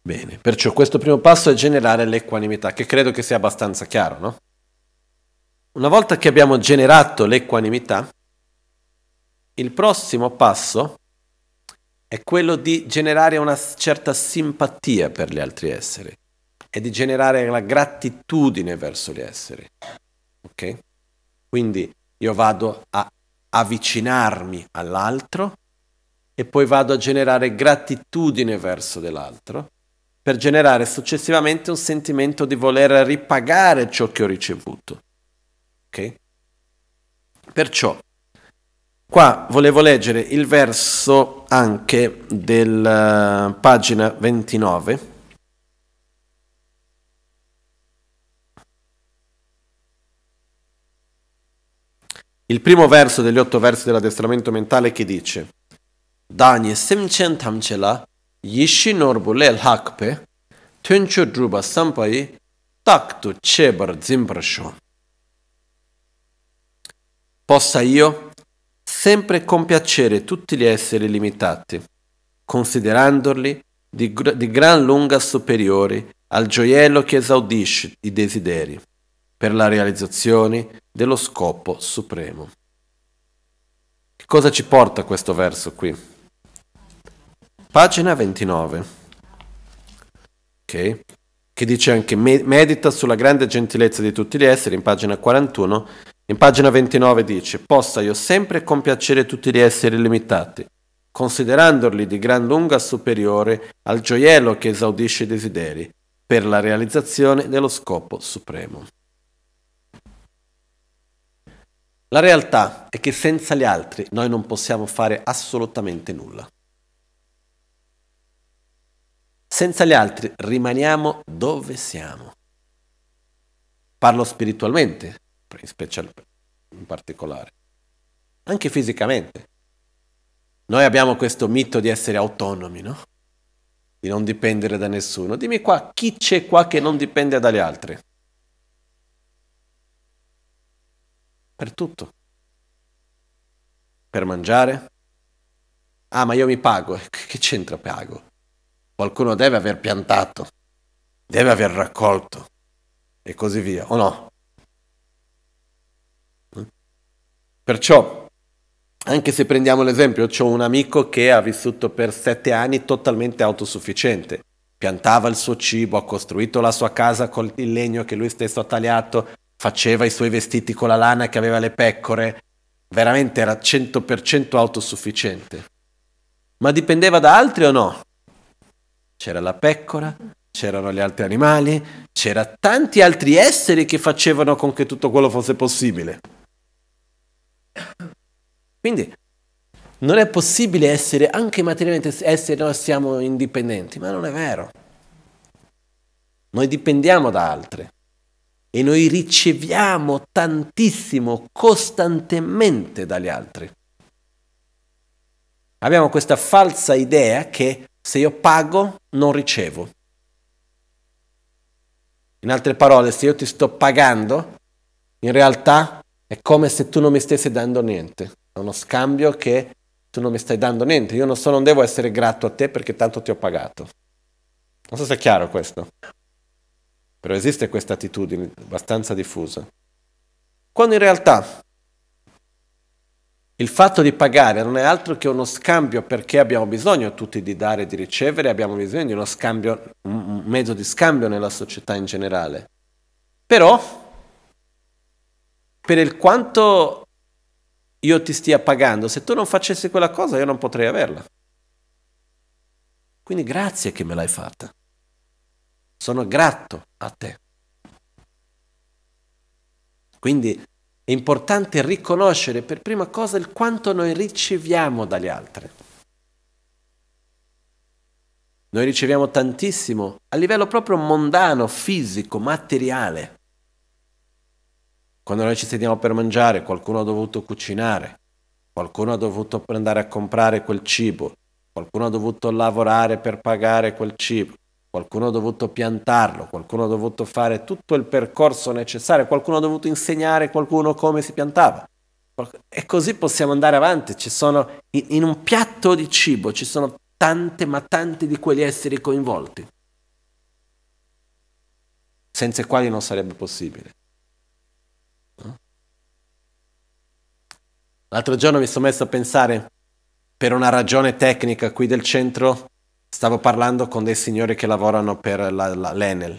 B: Bene, perciò questo primo passo è generare l'equanimità, che credo che sia abbastanza chiaro, no? Una volta che abbiamo generato l'equanimità, il prossimo passo è quello di generare una certa simpatia per gli altri esseri e di generare la gratitudine verso gli esseri. Okay? Quindi io vado a avvicinarmi all'altro e poi vado a generare gratitudine verso dell'altro per generare successivamente un sentimento di voler ripagare ciò che ho ricevuto. Okay? Perciò Qua volevo leggere il verso anche della eh, pagina 29 il primo verso degli otto versi dell'addestramento mentale che dice Dani semchen tamchela yishi norbulel hakpe tencho druba sampai taktu chebar zimbrasho. Possa io sempre compiacere tutti gli esseri limitati, considerandoli di, di gran lunga superiori al gioiello che esaudisce i desideri per la realizzazione dello scopo supremo. Che cosa ci porta questo verso qui? Pagina 29, Ok? che dice anche medita sulla grande gentilezza di tutti gli esseri, in pagina 41, in pagina 29 dice possa io sempre compiacere tutti gli esseri limitati, considerandoli di gran lunga superiore al gioiello che esaudisce i desideri, per la realizzazione dello scopo supremo. La realtà è che senza gli altri noi non possiamo fare assolutamente nulla. Senza gli altri rimaniamo dove siamo. Parlo spiritualmente, in, special, in particolare, anche fisicamente. Noi abbiamo questo mito di essere autonomi, no? Di non dipendere da nessuno. Dimmi qua, chi c'è qua che non dipende dagli altri? Per tutto. Per mangiare. Ah, ma io mi pago. Eh, che c'entra pago? Qualcuno deve aver piantato, deve aver raccolto e così via, o no? Eh? Perciò, anche se prendiamo l'esempio, ho un amico che ha vissuto per sette anni totalmente autosufficiente. Piantava il suo cibo, ha costruito la sua casa con il legno che lui stesso ha tagliato, faceva i suoi vestiti con la lana che aveva le pecore, veramente era 100% autosufficiente. Ma dipendeva da altri o no? C'era la pecora, c'erano gli altri animali, c'erano tanti altri esseri che facevano con che tutto quello fosse possibile. Quindi non è possibile essere, anche materialmente, essere noi siamo indipendenti, ma non è vero. Noi dipendiamo da altri e noi riceviamo tantissimo costantemente dagli altri. Abbiamo questa falsa idea che se io pago non ricevo. In altre parole, se io ti sto pagando, in realtà è come se tu non mi stessi dando niente. È uno scambio che tu non mi stai dando niente. Io non, so, non devo essere grato a te perché tanto ti ho pagato. Non so se è chiaro questo. Però esiste questa attitudine abbastanza diffusa. Quando in realtà il fatto di pagare non è altro che uno scambio perché abbiamo bisogno tutti di dare e di ricevere, abbiamo bisogno di uno scambio, un mezzo di scambio nella società in generale. Però, per il quanto io ti stia pagando, se tu non facessi quella cosa io non potrei averla. Quindi grazie che me l'hai fatta sono grato a te. Quindi è importante riconoscere per prima cosa il quanto noi riceviamo dagli altri. Noi riceviamo tantissimo a livello proprio mondano, fisico, materiale. Quando noi ci sediamo per mangiare, qualcuno ha dovuto cucinare, qualcuno ha dovuto andare a comprare quel cibo, qualcuno ha dovuto lavorare per pagare quel cibo, qualcuno ha dovuto piantarlo, qualcuno ha dovuto fare tutto il percorso necessario, qualcuno ha dovuto insegnare qualcuno come si piantava. E così possiamo andare avanti. ci Sono, in un piatto di cibo ci sono tante, ma tanti di quegli esseri coinvolti, senza i quali non sarebbe possibile. L'altro giorno mi sono messo a pensare, per una ragione tecnica qui del centro, Stavo parlando con dei signori che lavorano per la, la, l'Enel.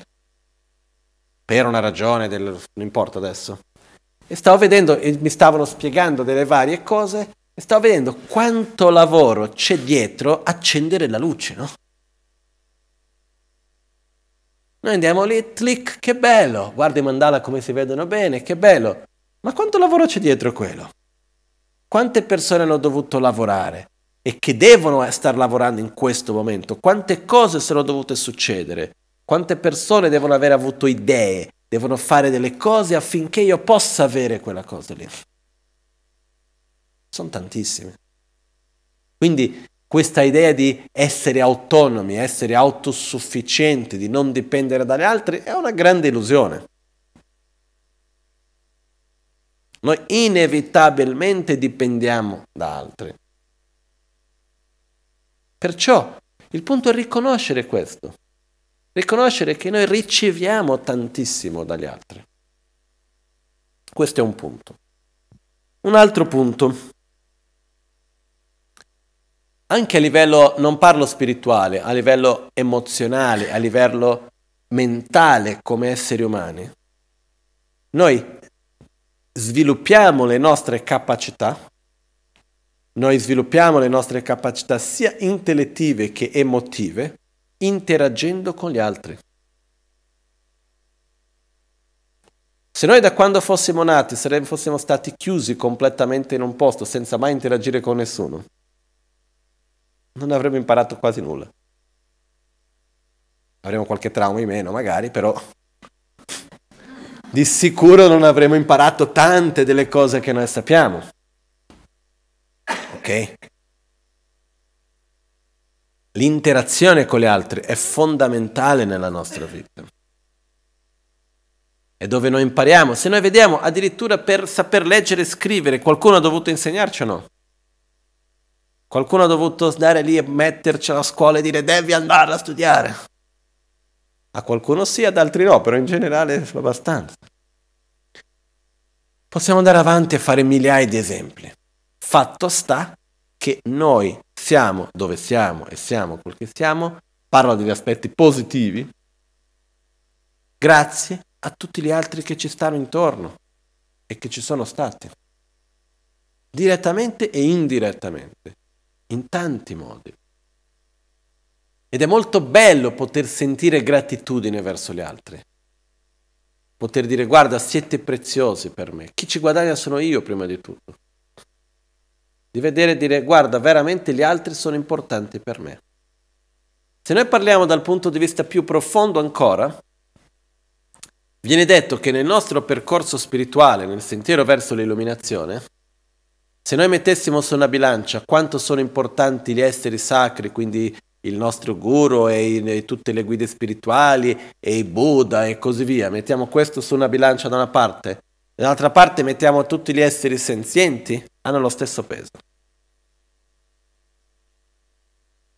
B: Per una ragione, del, non importa adesso. E stavo vedendo, e mi stavano spiegando delle varie cose, e stavo vedendo quanto lavoro c'è dietro accendere la luce, no? Noi andiamo lì, clic, che bello, guarda i mandala come si vedono bene, che bello. Ma quanto lavoro c'è dietro quello? Quante persone hanno dovuto lavorare? e che devono star lavorando in questo momento. Quante cose sono dovute succedere? Quante persone devono aver avuto idee? Devono fare delle cose affinché io possa avere quella cosa lì. Sono tantissime. Quindi questa idea di essere autonomi, essere autosufficienti, di non dipendere dagli altri, è una grande illusione. Noi inevitabilmente dipendiamo da altri. Perciò il punto è riconoscere questo, riconoscere che noi riceviamo tantissimo dagli altri. Questo è un punto. Un altro punto, anche a livello, non parlo spirituale, a livello emozionale, a livello mentale come esseri umani, noi sviluppiamo le nostre capacità noi sviluppiamo le nostre capacità sia intellettive che emotive interagendo con gli altri. Se noi da quando fossimo nati saremmo, fossimo stati chiusi completamente in un posto senza mai interagire con nessuno, non avremmo imparato quasi nulla. Avremo qualche trauma in meno magari, però di sicuro non avremmo imparato tante delle cose che noi sappiamo ok? L'interazione con le altre è fondamentale nella nostra vita. È dove noi impariamo. Se noi vediamo, addirittura per saper leggere e scrivere, qualcuno ha dovuto insegnarci o no? Qualcuno ha dovuto stare lì e metterci alla scuola e dire devi andare a studiare. A qualcuno sì, ad altri no, però in generale abbastanza. Possiamo andare avanti e fare migliaia di esempi. Fatto sta che noi siamo dove siamo e siamo quel che siamo, parlo degli aspetti positivi, grazie a tutti gli altri che ci stanno intorno e che ci sono stati, direttamente e indirettamente, in tanti modi. Ed è molto bello poter sentire gratitudine verso gli altri, poter dire guarda siete preziosi per me, chi ci guadagna sono io prima di tutto di vedere e dire guarda veramente gli altri sono importanti per me. Se noi parliamo dal punto di vista più profondo ancora, viene detto che nel nostro percorso spirituale, nel sentiero verso l'illuminazione, se noi mettessimo su una bilancia quanto sono importanti gli esseri sacri, quindi il nostro guru e, i, e, tutte le guide spirituali e i Buddha e così via, mettiamo questo su una bilancia da una parte, dall'altra parte mettiamo tutti gli esseri senzienti, hanno lo stesso peso.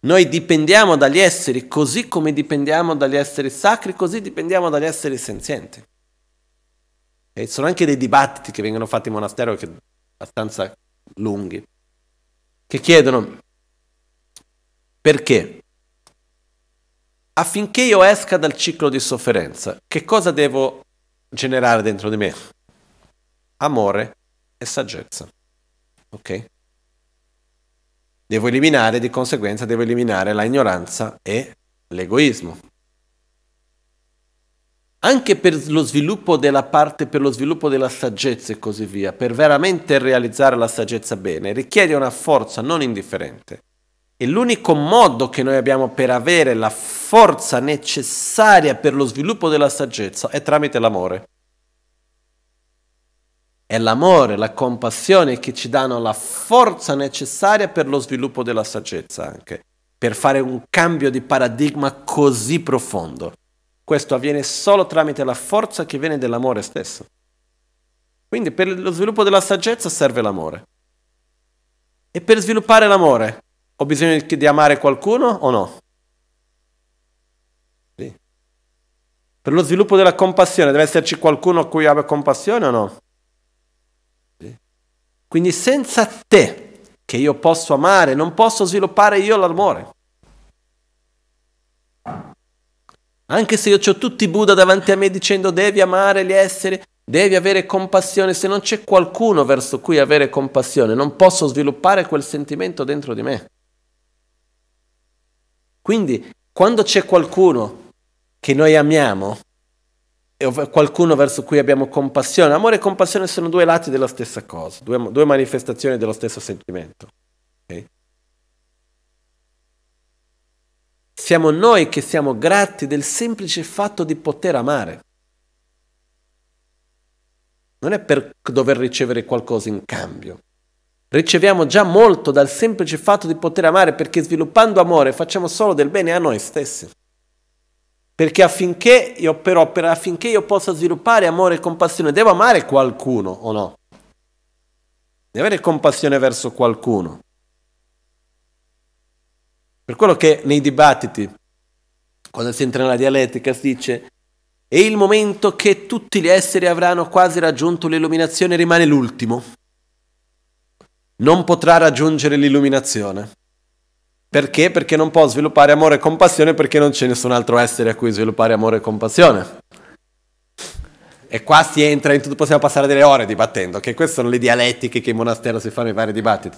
B: Noi dipendiamo dagli esseri, così come dipendiamo dagli esseri sacri, così dipendiamo dagli esseri senzienti. E sono anche dei dibattiti che vengono fatti in monastero che sono abbastanza lunghi, che chiedono perché affinché io esca dal ciclo di sofferenza, che cosa devo generare dentro di me? Amore e saggezza. Ok? Devo eliminare, di conseguenza, devo eliminare la ignoranza e l'egoismo. Anche per lo sviluppo della parte, per lo sviluppo della saggezza e così via, per veramente realizzare la saggezza bene, richiede una forza non indifferente. E l'unico modo che noi abbiamo per avere la forza necessaria per lo sviluppo della saggezza è tramite l'amore. È l'amore, la compassione che ci danno la forza necessaria per lo sviluppo della saggezza anche, per fare un cambio di paradigma così profondo. Questo avviene solo tramite la forza che viene dall'amore stesso. Quindi per lo sviluppo della saggezza serve l'amore. E per sviluppare l'amore ho bisogno di amare qualcuno o no? Sì. Per lo sviluppo della compassione deve esserci qualcuno a cui abbia compassione o no? Quindi senza te, che io posso amare, non posso sviluppare io l'amore. Anche se io ho tutti i Buddha davanti a me dicendo devi amare gli esseri, devi avere compassione, se non c'è qualcuno verso cui avere compassione, non posso sviluppare quel sentimento dentro di me. Quindi, quando c'è qualcuno che noi amiamo, qualcuno verso cui abbiamo compassione. Amore e compassione sono due lati della stessa cosa, due, due manifestazioni dello stesso sentimento. Okay? Siamo noi che siamo grati del semplice fatto di poter amare. Non è per dover ricevere qualcosa in cambio. Riceviamo già molto dal semplice fatto di poter amare perché sviluppando amore facciamo solo del bene a noi stessi. Perché affinché io, però, per affinché io possa sviluppare amore e compassione, devo amare qualcuno o no? Devo avere compassione verso qualcuno. Per quello che nei dibattiti, quando si entra nella dialettica, si dice è il momento che tutti gli esseri avranno quasi raggiunto l'illuminazione rimane l'ultimo. Non potrà raggiungere l'illuminazione. Perché? Perché non può sviluppare amore e compassione perché non c'è nessun altro essere a cui sviluppare amore e compassione. E qua si entra in tutto, possiamo passare delle ore dibattendo, che queste sono le dialettiche che in monastero si fanno i vari dibattiti.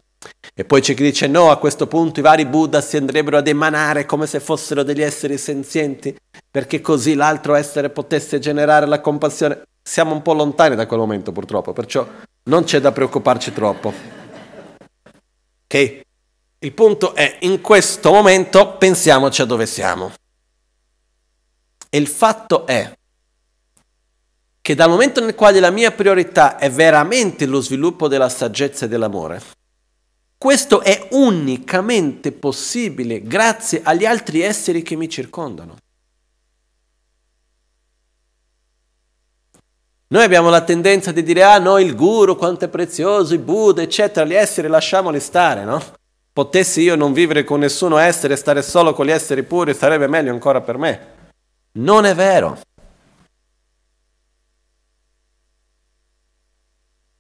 B: E poi c'è chi dice no, a questo punto i vari Buddha si andrebbero ad emanare come se fossero degli esseri senzienti, perché così l'altro essere potesse generare la compassione. Siamo un po' lontani da quel momento purtroppo, perciò non c'è da preoccuparci troppo. Ok? Il punto è, in questo momento pensiamoci a dove siamo. E il fatto è che dal momento nel quale la mia priorità è veramente lo sviluppo della saggezza e dell'amore, questo è unicamente possibile grazie agli altri esseri che mi circondano. Noi abbiamo la tendenza di dire, ah no, il guru quanto è prezioso, i Buddha, eccetera, gli esseri lasciamoli stare, no? potessi io non vivere con nessuno essere, stare solo con gli esseri puri, sarebbe meglio ancora per me. Non è vero.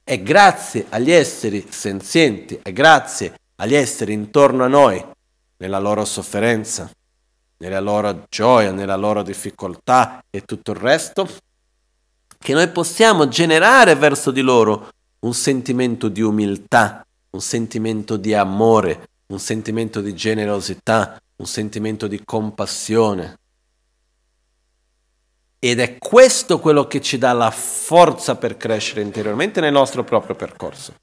B: È grazie agli esseri senzienti, è grazie agli esseri intorno a noi, nella loro sofferenza, nella loro gioia, nella loro difficoltà e tutto il resto, che noi possiamo generare verso di loro un sentimento di umiltà, un sentimento di amore, un sentimento di generosità, un sentimento di compassione. Ed è questo quello che ci dà la forza per crescere interiormente nel nostro proprio percorso.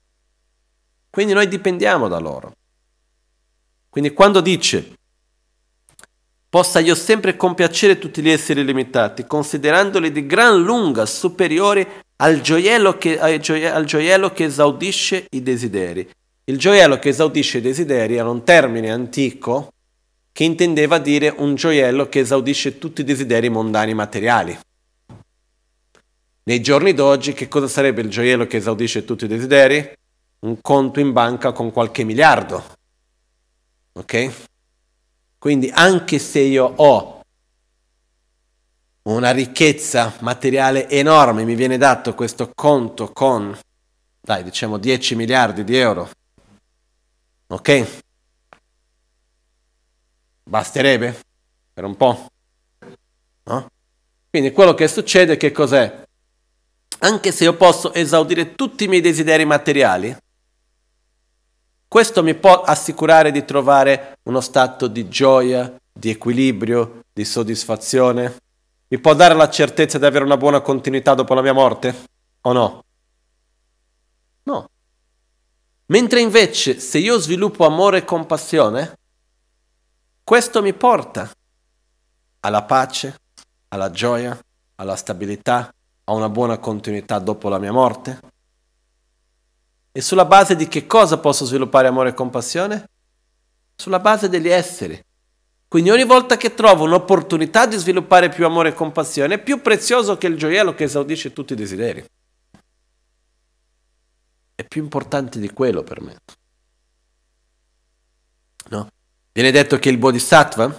B: Quindi noi dipendiamo da loro. Quindi quando dice, possa io sempre compiacere tutti gli esseri limitati, considerandoli di gran lunga superiori al gioiello che, al gioiello che esaudisce i desideri, il gioiello che esaudisce i desideri era un termine antico che intendeva dire un gioiello che esaudisce tutti i desideri mondani materiali. Nei giorni d'oggi che cosa sarebbe il gioiello che esaudisce tutti i desideri? Un conto in banca con qualche miliardo. Ok? Quindi anche se io ho una ricchezza materiale enorme, mi viene dato questo conto con, dai, diciamo 10 miliardi di euro Ok? Basterebbe per un po'? No? Quindi quello che succede che cos'è? Anche se io posso esaudire tutti i miei desideri materiali, questo mi può assicurare di trovare uno stato di gioia, di equilibrio, di soddisfazione? Mi può dare la certezza di avere una buona continuità dopo la mia morte? O no? No. Mentre invece se io sviluppo amore e compassione, questo mi porta alla pace, alla gioia, alla stabilità, a una buona continuità dopo la mia morte? E sulla base di che cosa posso sviluppare amore e compassione? Sulla base degli esseri. Quindi ogni volta che trovo un'opportunità di sviluppare più amore e compassione, è più prezioso che il gioiello che esaudisce tutti i desideri è più importante di quello per me. No? Viene detto che il Bodhisattva,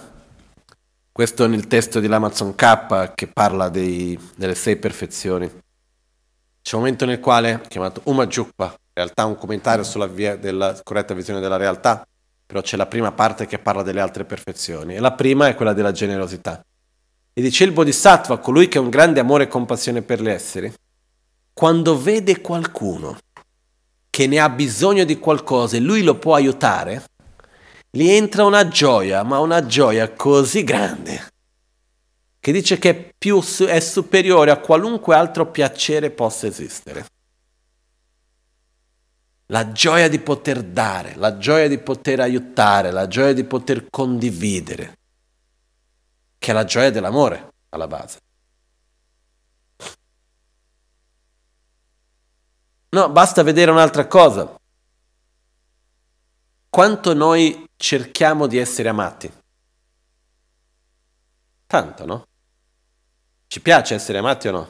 B: questo nel testo dell'Amazon K che parla dei, delle sei perfezioni, c'è un momento nel quale, chiamato Umajukpa, in realtà un commentario sulla via della corretta visione della realtà, però c'è la prima parte che parla delle altre perfezioni, e la prima è quella della generosità. E dice il Bodhisattva, colui che ha un grande amore e compassione per gli esseri, quando vede qualcuno che ne ha bisogno di qualcosa e lui lo può aiutare, gli entra una gioia, ma una gioia così grande, che dice che è, più, è superiore a qualunque altro piacere possa esistere. La gioia di poter dare, la gioia di poter aiutare, la gioia di poter condividere, che è la gioia dell'amore alla base. No, basta vedere un'altra cosa. Quanto noi cerchiamo di essere amati? Tanto, no? Ci piace essere amati o no?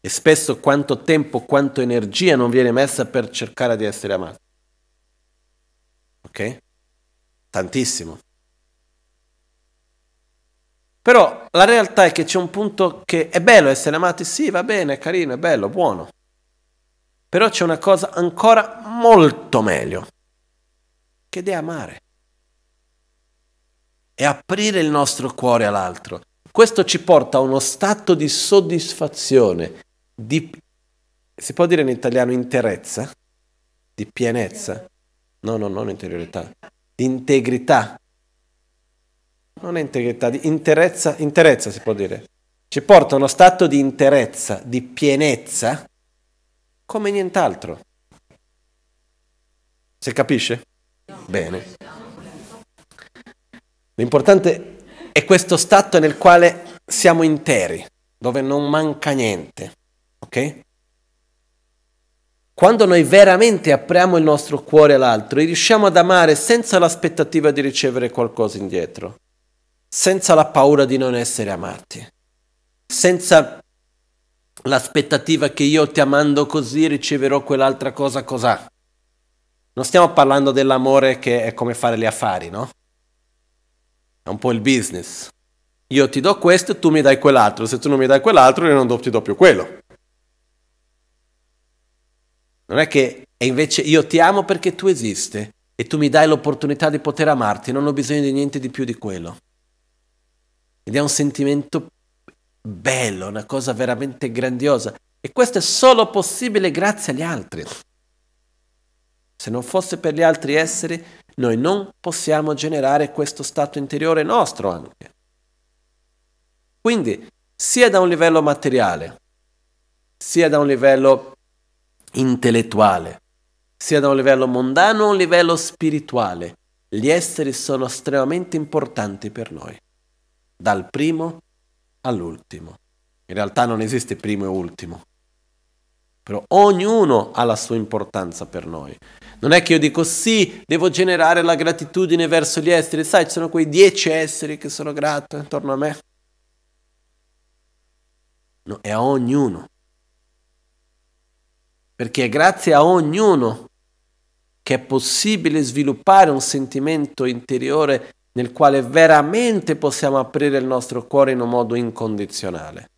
B: E spesso quanto tempo, quanto energia non viene messa per cercare di essere amati. Ok? Tantissimo. Però la realtà è che c'è un punto che è bello essere amati, sì, va bene, è carino, è bello, buono. Però c'è una cosa ancora molto meglio, che è amare. E aprire il nostro cuore all'altro. Questo ci porta a uno stato di soddisfazione, di, si può dire in italiano interezza, di pienezza, no, no, non interiorità, di integrità. Non è integrità, di interezza, interezza si può dire. Ci porta a uno stato di interezza, di pienezza, come nient'altro. Si capisce? Bene. L'importante è questo stato nel quale siamo interi, dove non manca niente. Ok? Quando noi veramente apriamo il nostro cuore all'altro e riusciamo ad amare senza l'aspettativa di ricevere qualcosa indietro, senza la paura di non essere amati, senza l'aspettativa che io ti amando così riceverò quell'altra cosa cos'ha. Non stiamo parlando dell'amore che è come fare gli affari, no? È un po' il business. Io ti do questo e tu mi dai quell'altro. Se tu non mi dai quell'altro, io non do, ti do più quello. Non è che e invece io ti amo perché tu esiste e tu mi dai l'opportunità di poter amarti, non ho bisogno di niente di più di quello. Ed è un sentimento bello, una cosa veramente grandiosa. E questo è solo possibile grazie agli altri. Se non fosse per gli altri esseri, noi non possiamo generare questo stato interiore nostro anche. Quindi, sia da un livello materiale, sia da un livello intellettuale, sia da un livello mondano a un livello spirituale, gli esseri sono estremamente importanti per noi, dal primo all'ultimo. In realtà non esiste primo e ultimo, però ognuno ha la sua importanza per noi. Non è che io dico sì, devo generare la gratitudine verso gli esseri, sai, ci sono quei dieci esseri che sono grato intorno a me. No, è a ognuno. Perché è grazie a ognuno che è possibile sviluppare un sentimento interiore nel quale veramente possiamo aprire il nostro cuore in un modo incondizionale.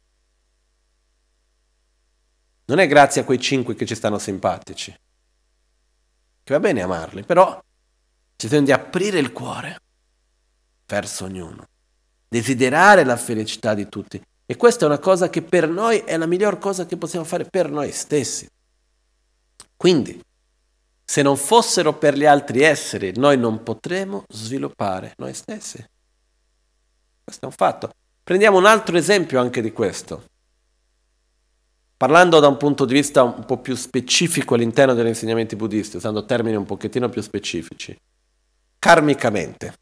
B: Non è grazie a quei cinque che ci stanno simpatici, che va bene amarli, però ci tende a aprire il cuore verso ognuno, desiderare la felicità di tutti. E questa è una cosa che per noi è la miglior cosa che possiamo fare per noi stessi. Quindi, se non fossero per gli altri esseri, noi non potremmo sviluppare noi stessi. Questo è un fatto. Prendiamo un altro esempio anche di questo. Parlando da un punto di vista un po' più specifico all'interno degli insegnamenti buddisti, usando termini un pochettino più specifici, karmicamente,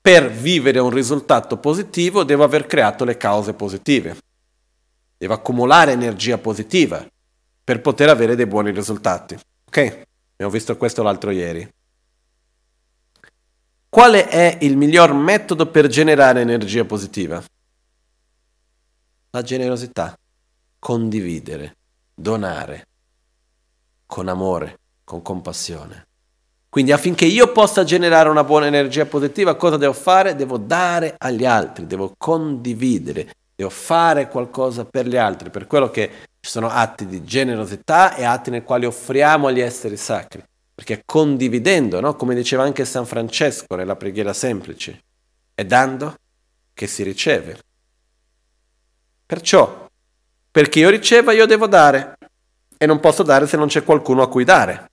B: per vivere un risultato positivo devo aver creato le cause positive, devo accumulare energia positiva per poter avere dei buoni risultati. Ok? Abbiamo visto questo l'altro ieri. Qual è il miglior metodo per generare energia positiva? La generosità, condividere, donare, con amore, con compassione. Quindi affinché io possa generare una buona energia positiva, cosa devo fare? Devo dare agli altri, devo condividere, devo fare qualcosa per gli altri, per quello che ci sono atti di generosità e atti nei quali offriamo agli esseri sacri, perché condividendo, no? come diceva anche San Francesco nella preghiera semplice, è dando che si riceve. Perciò, perché io riceva, io devo dare e non posso dare se non c'è qualcuno a cui dare.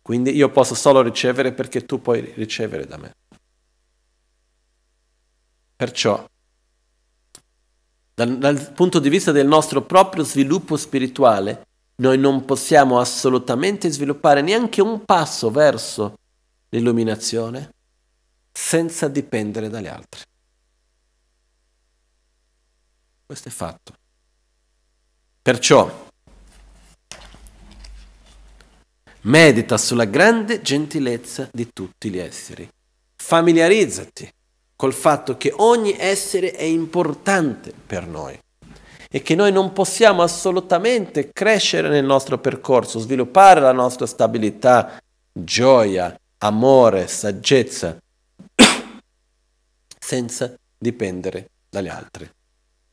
B: Quindi io posso solo ricevere perché tu puoi ricevere da me. Perciò dal, dal punto di vista del nostro proprio sviluppo spirituale, noi non possiamo assolutamente sviluppare neanche un passo verso l'illuminazione senza dipendere dagli altri. Questo è fatto. Perciò medita sulla grande gentilezza di tutti gli esseri. Familiarizzati col fatto che ogni essere è importante per noi e che noi non possiamo assolutamente crescere nel nostro percorso, sviluppare la nostra stabilità, gioia, amore, saggezza, [COUGHS] senza dipendere dagli altri.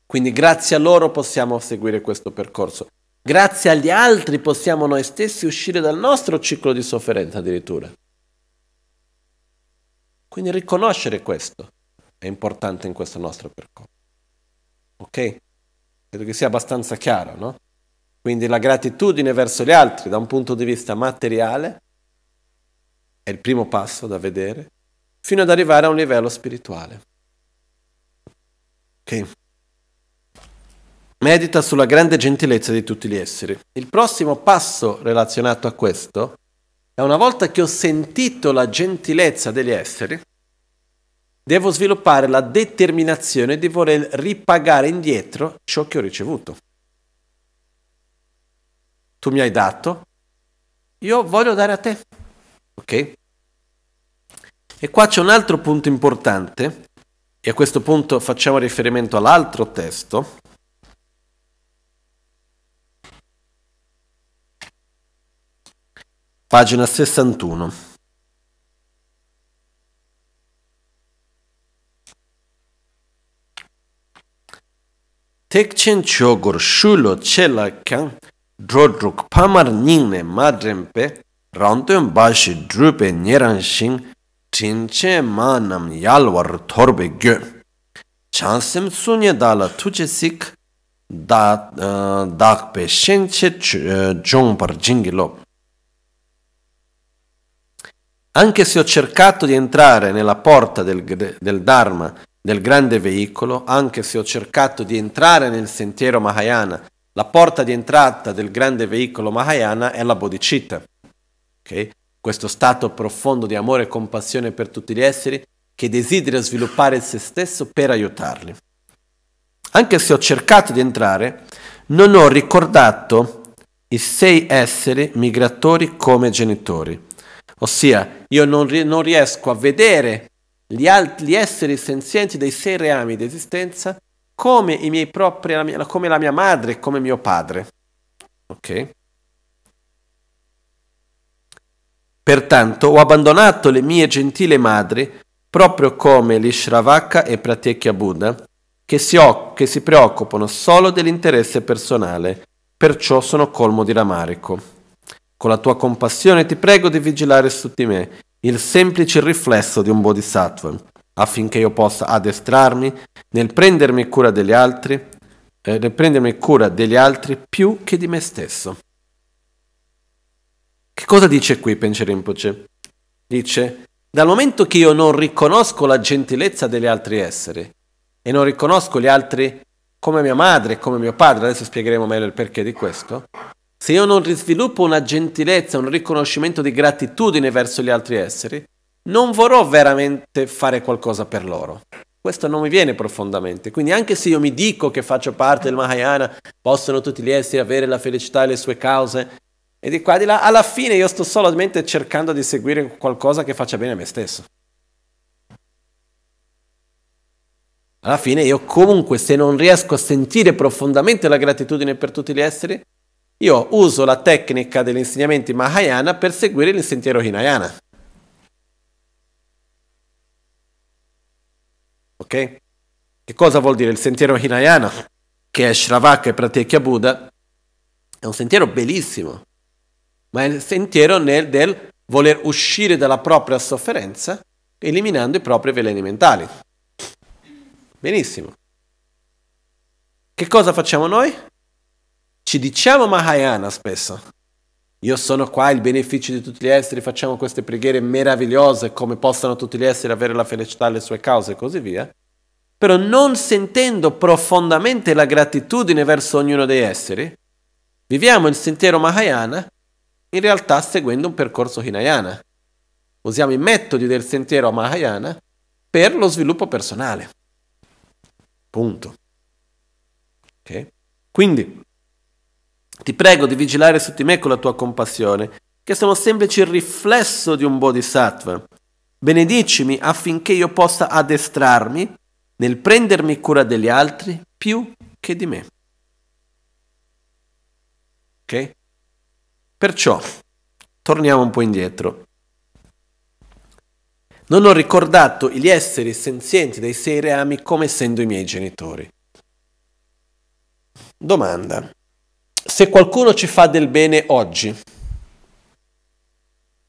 B: Quindi grazie a loro possiamo seguire questo percorso. Grazie agli altri possiamo noi stessi uscire dal nostro ciclo di sofferenza addirittura. Quindi riconoscere questo è importante in questo nostro percorso. Ok? Credo che sia abbastanza chiaro, no? Quindi la gratitudine verso gli altri da un punto di vista materiale è il primo passo da vedere, fino ad arrivare a un livello spirituale. Ok? Medita sulla grande gentilezza di tutti gli esseri. Il prossimo passo relazionato a questo è una volta che ho sentito la gentilezza degli esseri, Devo sviluppare la determinazione di voler ripagare indietro ciò che ho ricevuto. Tu mi hai dato, io voglio dare a te. Ok? E qua c'è un altro punto importante, e a questo punto facciamo riferimento all'altro testo, pagina 61. tekchen chogor shulo chela kyan drodruk pamar nyingne madrempe rantum bashi drupe nyeran shin tinche manam yalwar torbe gyo. chansem sunye dala tuche sik da, uh, dakpe shenche ch, eh, jongpar jingilo. Anche se ho cercato di entrare nella porta del, del Dharma, del grande veicolo, anche se ho cercato di entrare nel sentiero Mahayana. La porta di entrata del grande veicolo Mahayana è la bodhicitta. Okay? Questo stato profondo di amore e compassione per tutti gli esseri che desidera sviluppare se stesso per aiutarli. Anche se ho cercato di entrare, non ho ricordato i sei esseri migratori come genitori. Ossia, io non, non riesco a vedere gli, alt- gli esseri senzienti dei sei reami di esistenza come, propri, la mia, come la mia madre e come mio padre. Ok? Pertanto ho abbandonato le mie gentili madri, proprio come l'Ishravaka e Pratyekya Buddha, che si, o- che si preoccupano solo dell'interesse personale, perciò sono colmo di rammarico. Con la tua compassione ti prego di vigilare su di me il semplice riflesso di un bodhisattva, affinché io possa addestrarmi nel prendermi cura degli altri, eh, nel prendermi cura degli altri più che di me stesso. Che cosa dice qui Penche Dice, dal momento che io non riconosco la gentilezza degli altri esseri e non riconosco gli altri come mia madre, come mio padre, adesso spiegheremo meglio il perché di questo, se io non sviluppo una gentilezza, un riconoscimento di gratitudine verso gli altri esseri, non vorrò veramente fare qualcosa per loro. Questo non mi viene profondamente. Quindi anche se io mi dico che faccio parte del Mahayana, possono tutti gli esseri avere la felicità e le sue cause, e di qua e di là, alla fine io sto solamente cercando di seguire qualcosa che faccia bene a me stesso. Alla fine io comunque se non riesco a sentire profondamente la gratitudine per tutti gli esseri, io uso la tecnica degli insegnamenti Mahayana per seguire il sentiero Hinayana. Ok? Che cosa vuol dire il sentiero Hinayana? Che è Shravaka e Pratekya Buddha. È un sentiero bellissimo, ma è il sentiero nel, del voler uscire dalla propria sofferenza eliminando i propri veleni mentali. Benissimo. Che cosa facciamo noi? Ci diciamo Mahayana spesso. Io sono qua, il beneficio di tutti gli esseri, facciamo queste preghiere meravigliose come possano tutti gli esseri avere la felicità alle sue cause e così via. Però non sentendo profondamente la gratitudine verso ognuno degli esseri, viviamo il sentiero Mahayana in realtà seguendo un percorso Hinayana. Usiamo i metodi del sentiero Mahayana per lo sviluppo personale. Punto. Okay. Quindi, ti prego di vigilare su di me con la tua compassione, che sono semplice il riflesso di un bodhisattva. Benedicimi affinché io possa addestrarmi nel prendermi cura degli altri più che di me. Ok? Perciò, torniamo un po' indietro. Non ho ricordato gli esseri senzienti dei sei reami come essendo i miei genitori. Domanda se qualcuno ci fa del bene oggi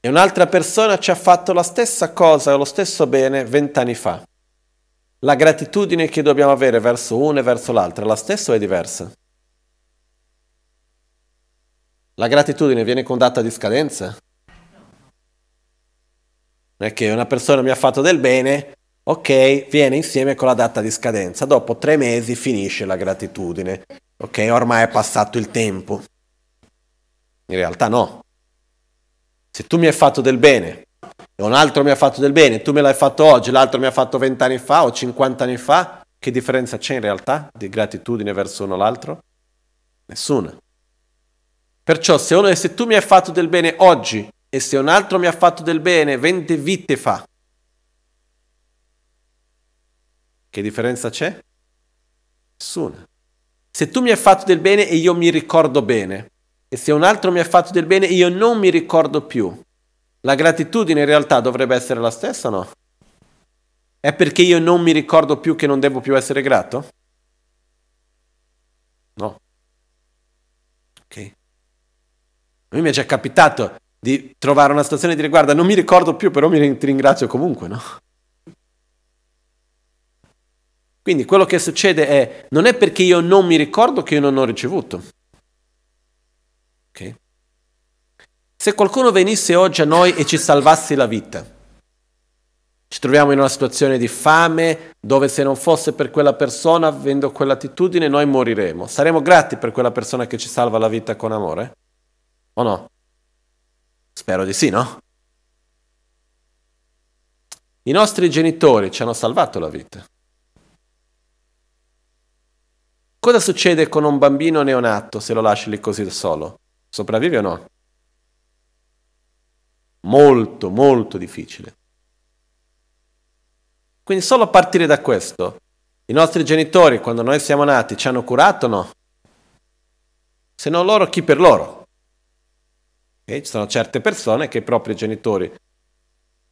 B: e un'altra persona ci ha fatto la stessa cosa, lo stesso bene vent'anni fa, la gratitudine che dobbiamo avere verso uno e verso l'altro è la stessa o è diversa? La gratitudine viene con data di scadenza? Non è che una persona mi ha fatto del bene, ok, viene insieme con la data di scadenza, dopo tre mesi finisce la gratitudine. Ok, ormai è passato il tempo. In realtà no. Se tu mi hai fatto del bene e un altro mi ha fatto del bene, tu me l'hai fatto oggi, l'altro mi ha fatto vent'anni fa o cinquant'anni fa, che differenza c'è in realtà di gratitudine verso uno o l'altro? Nessuna. Perciò se, uno, se tu mi hai fatto del bene oggi e se un altro mi ha fatto del bene venti vite fa, che differenza c'è? Nessuna. Se tu mi hai fatto del bene e io mi ricordo bene, e se un altro mi ha fatto del bene e io non mi ricordo più, la gratitudine in realtà dovrebbe essere la stessa, no? È perché io non mi ricordo più che non devo più essere grato? No. Ok. A me mi è già capitato di trovare una situazione e dire guarda, non mi ricordo più, però mi ringrazio comunque, no? Quindi quello che succede è, non è perché io non mi ricordo che io non ho ricevuto. Okay? Se qualcuno venisse oggi a noi e ci salvasse la vita, ci troviamo in una situazione di fame dove se non fosse per quella persona, avendo quell'attitudine, noi moriremo. Saremo grati per quella persona che ci salva la vita con amore? O no? Spero di sì, no? I nostri genitori ci hanno salvato la vita. Cosa succede con un bambino neonato se lo lasci lì così da solo? Sopravvive o no? Molto, molto difficile. Quindi solo a partire da questo, i nostri genitori quando noi siamo nati ci hanno curato o no? Se non loro, chi per loro? Okay? Ci sono certe persone che i propri genitori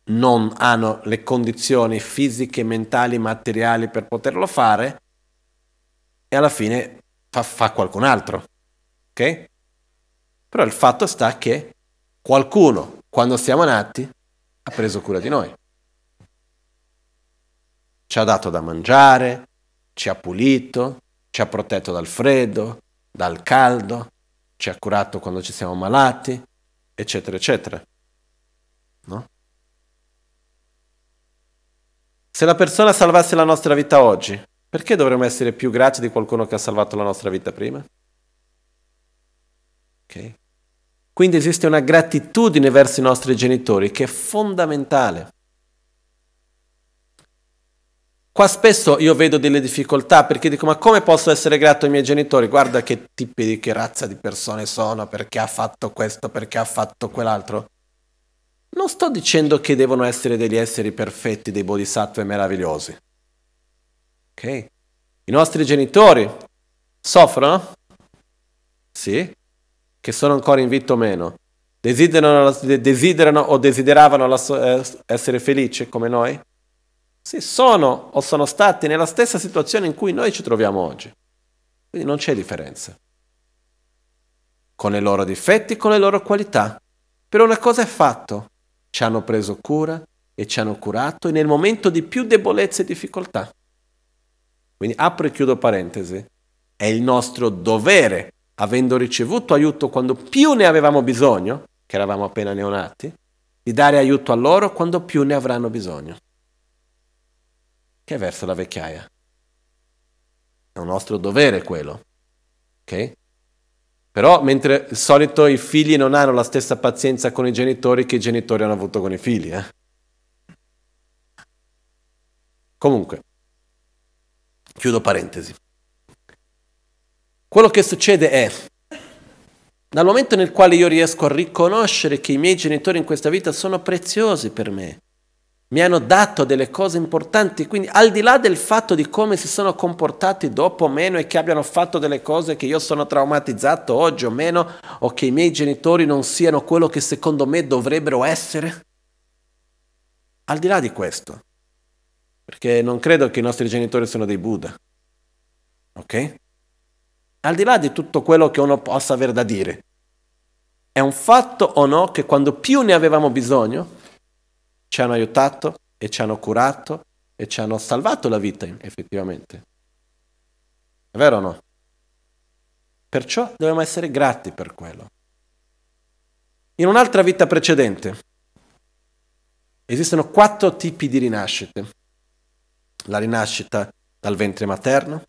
B: non hanno le condizioni fisiche, mentali, materiali per poterlo fare e alla fine fa, fa qualcun altro. Ok? Però il fatto sta che qualcuno, quando siamo nati, ha preso cura di noi. Ci ha dato da mangiare, ci ha pulito, ci ha protetto dal freddo, dal caldo, ci ha curato quando ci siamo malati, eccetera, eccetera. No? Se la persona salvasse la nostra vita oggi, perché dovremmo essere più grati di qualcuno che ha salvato la nostra vita prima? Okay. Quindi esiste una gratitudine verso i nostri genitori che è fondamentale. Qua spesso io vedo delle difficoltà perché dico ma come posso essere grato ai miei genitori? Guarda che tipi di che razza di persone sono, perché ha fatto questo, perché ha fatto quell'altro. Non sto dicendo che devono essere degli esseri perfetti, dei bodhisattva meravigliosi. Okay. I nostri genitori soffrono? Sì. Che sono ancora in vita o meno? Desiderano, desiderano o desideravano la, eh, essere felici come noi? Sì, sono o sono stati nella stessa situazione in cui noi ci troviamo oggi. Quindi non c'è differenza. Con i loro difetti, con le loro qualità. Però una cosa è fatto. Ci hanno preso cura e ci hanno curato e nel momento di più debolezza e difficoltà. Quindi apro e chiudo parentesi. È il nostro dovere, avendo ricevuto aiuto quando più ne avevamo bisogno, che eravamo appena neonati, di dare aiuto a loro quando più ne avranno bisogno. Che è verso la vecchiaia. È un nostro dovere quello. Ok? Però mentre di solito i figli non hanno la stessa pazienza con i genitori che i genitori hanno avuto con i figli. Eh? Comunque, Chiudo parentesi. Quello che succede è, dal momento nel quale io riesco a riconoscere che i miei genitori in questa vita sono preziosi per me, mi hanno dato delle cose importanti, quindi al di là del fatto di come si sono comportati dopo o meno e che abbiano fatto delle cose che io sono traumatizzato oggi o meno, o che i miei genitori non siano quello che secondo me dovrebbero essere, al di là di questo, perché non credo che i nostri genitori siano dei Buddha. Ok? Al di là di tutto quello che uno possa aver da dire, è un fatto o no che quando più ne avevamo bisogno ci hanno aiutato e ci hanno curato e ci hanno salvato la vita effettivamente. È vero o no? Perciò dobbiamo essere grati per quello. In un'altra vita precedente esistono quattro tipi di rinascite la rinascita dal ventre materno,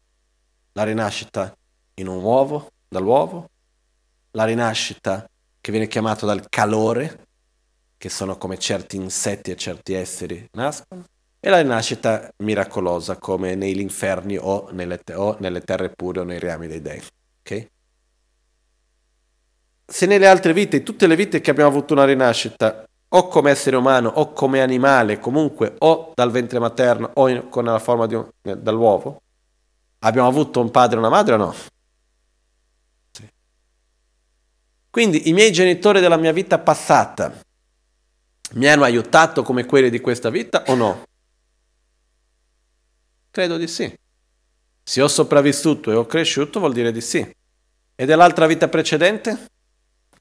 B: la rinascita in un uovo, dall'uovo, la rinascita che viene chiamata dal calore, che sono come certi insetti e certi esseri nascono, e la rinascita miracolosa come negli inferni o nelle, te- o nelle terre pure o nei reami dei dei. Okay? Se nelle altre vite, in tutte le vite che abbiamo avuto una rinascita, o come essere umano o come animale, comunque o dal ventre materno o in, con la forma di un, eh, dall'uovo, abbiamo avuto un padre e una madre o no? Sì. Quindi i miei genitori della mia vita passata mi hanno aiutato come quelli di questa vita o no? Credo di sì. Se ho sopravvissuto e ho cresciuto vuol dire di sì. E dell'altra vita precedente?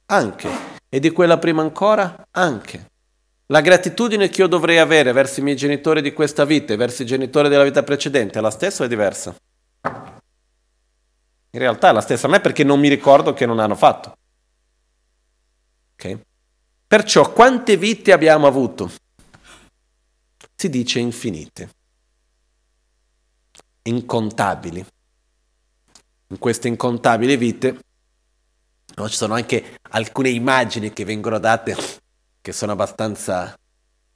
B: Anche e di quella prima ancora anche. La gratitudine che io dovrei avere verso i miei genitori di questa vita e verso i genitori della vita precedente è la stessa o è diversa? In realtà è la stessa, a me perché non mi ricordo che non hanno fatto. Okay? Perciò quante vite abbiamo avuto? Si dice infinite, incontabili. In queste incontabili vite No, ci sono anche alcune immagini che vengono date che sono abbastanza,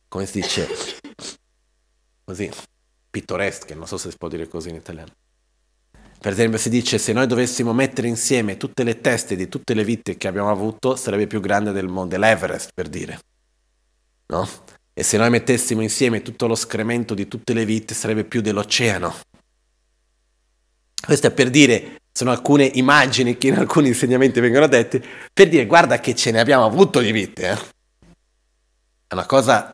B: come si dice, così, pittoresche, non so se si può dire così in italiano. Per esempio si dice se noi dovessimo mettere insieme tutte le teste di tutte le vite che abbiamo avuto sarebbe più grande del mondo, l'Everest per dire. No? E se noi mettessimo insieme tutto lo scremento di tutte le vite sarebbe più dell'oceano. Questo è per dire sono alcune immagini che in alcuni insegnamenti vengono dette, per dire guarda che ce ne abbiamo avuto di vite. Eh? È una cosa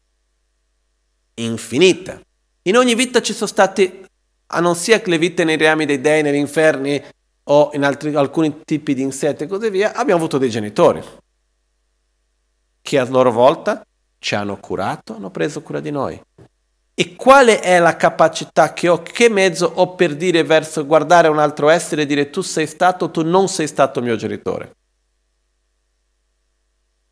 B: infinita. In ogni vita ci sono state, a non sia che le vite nei reami dei dei, negli inferni o in altri, alcuni tipi di insetti e così via, abbiamo avuto dei genitori che a loro volta ci hanno curato, hanno preso cura di noi. E qual è la capacità che ho, che mezzo ho per dire verso guardare un altro essere e dire tu sei stato, tu non sei stato mio genitore?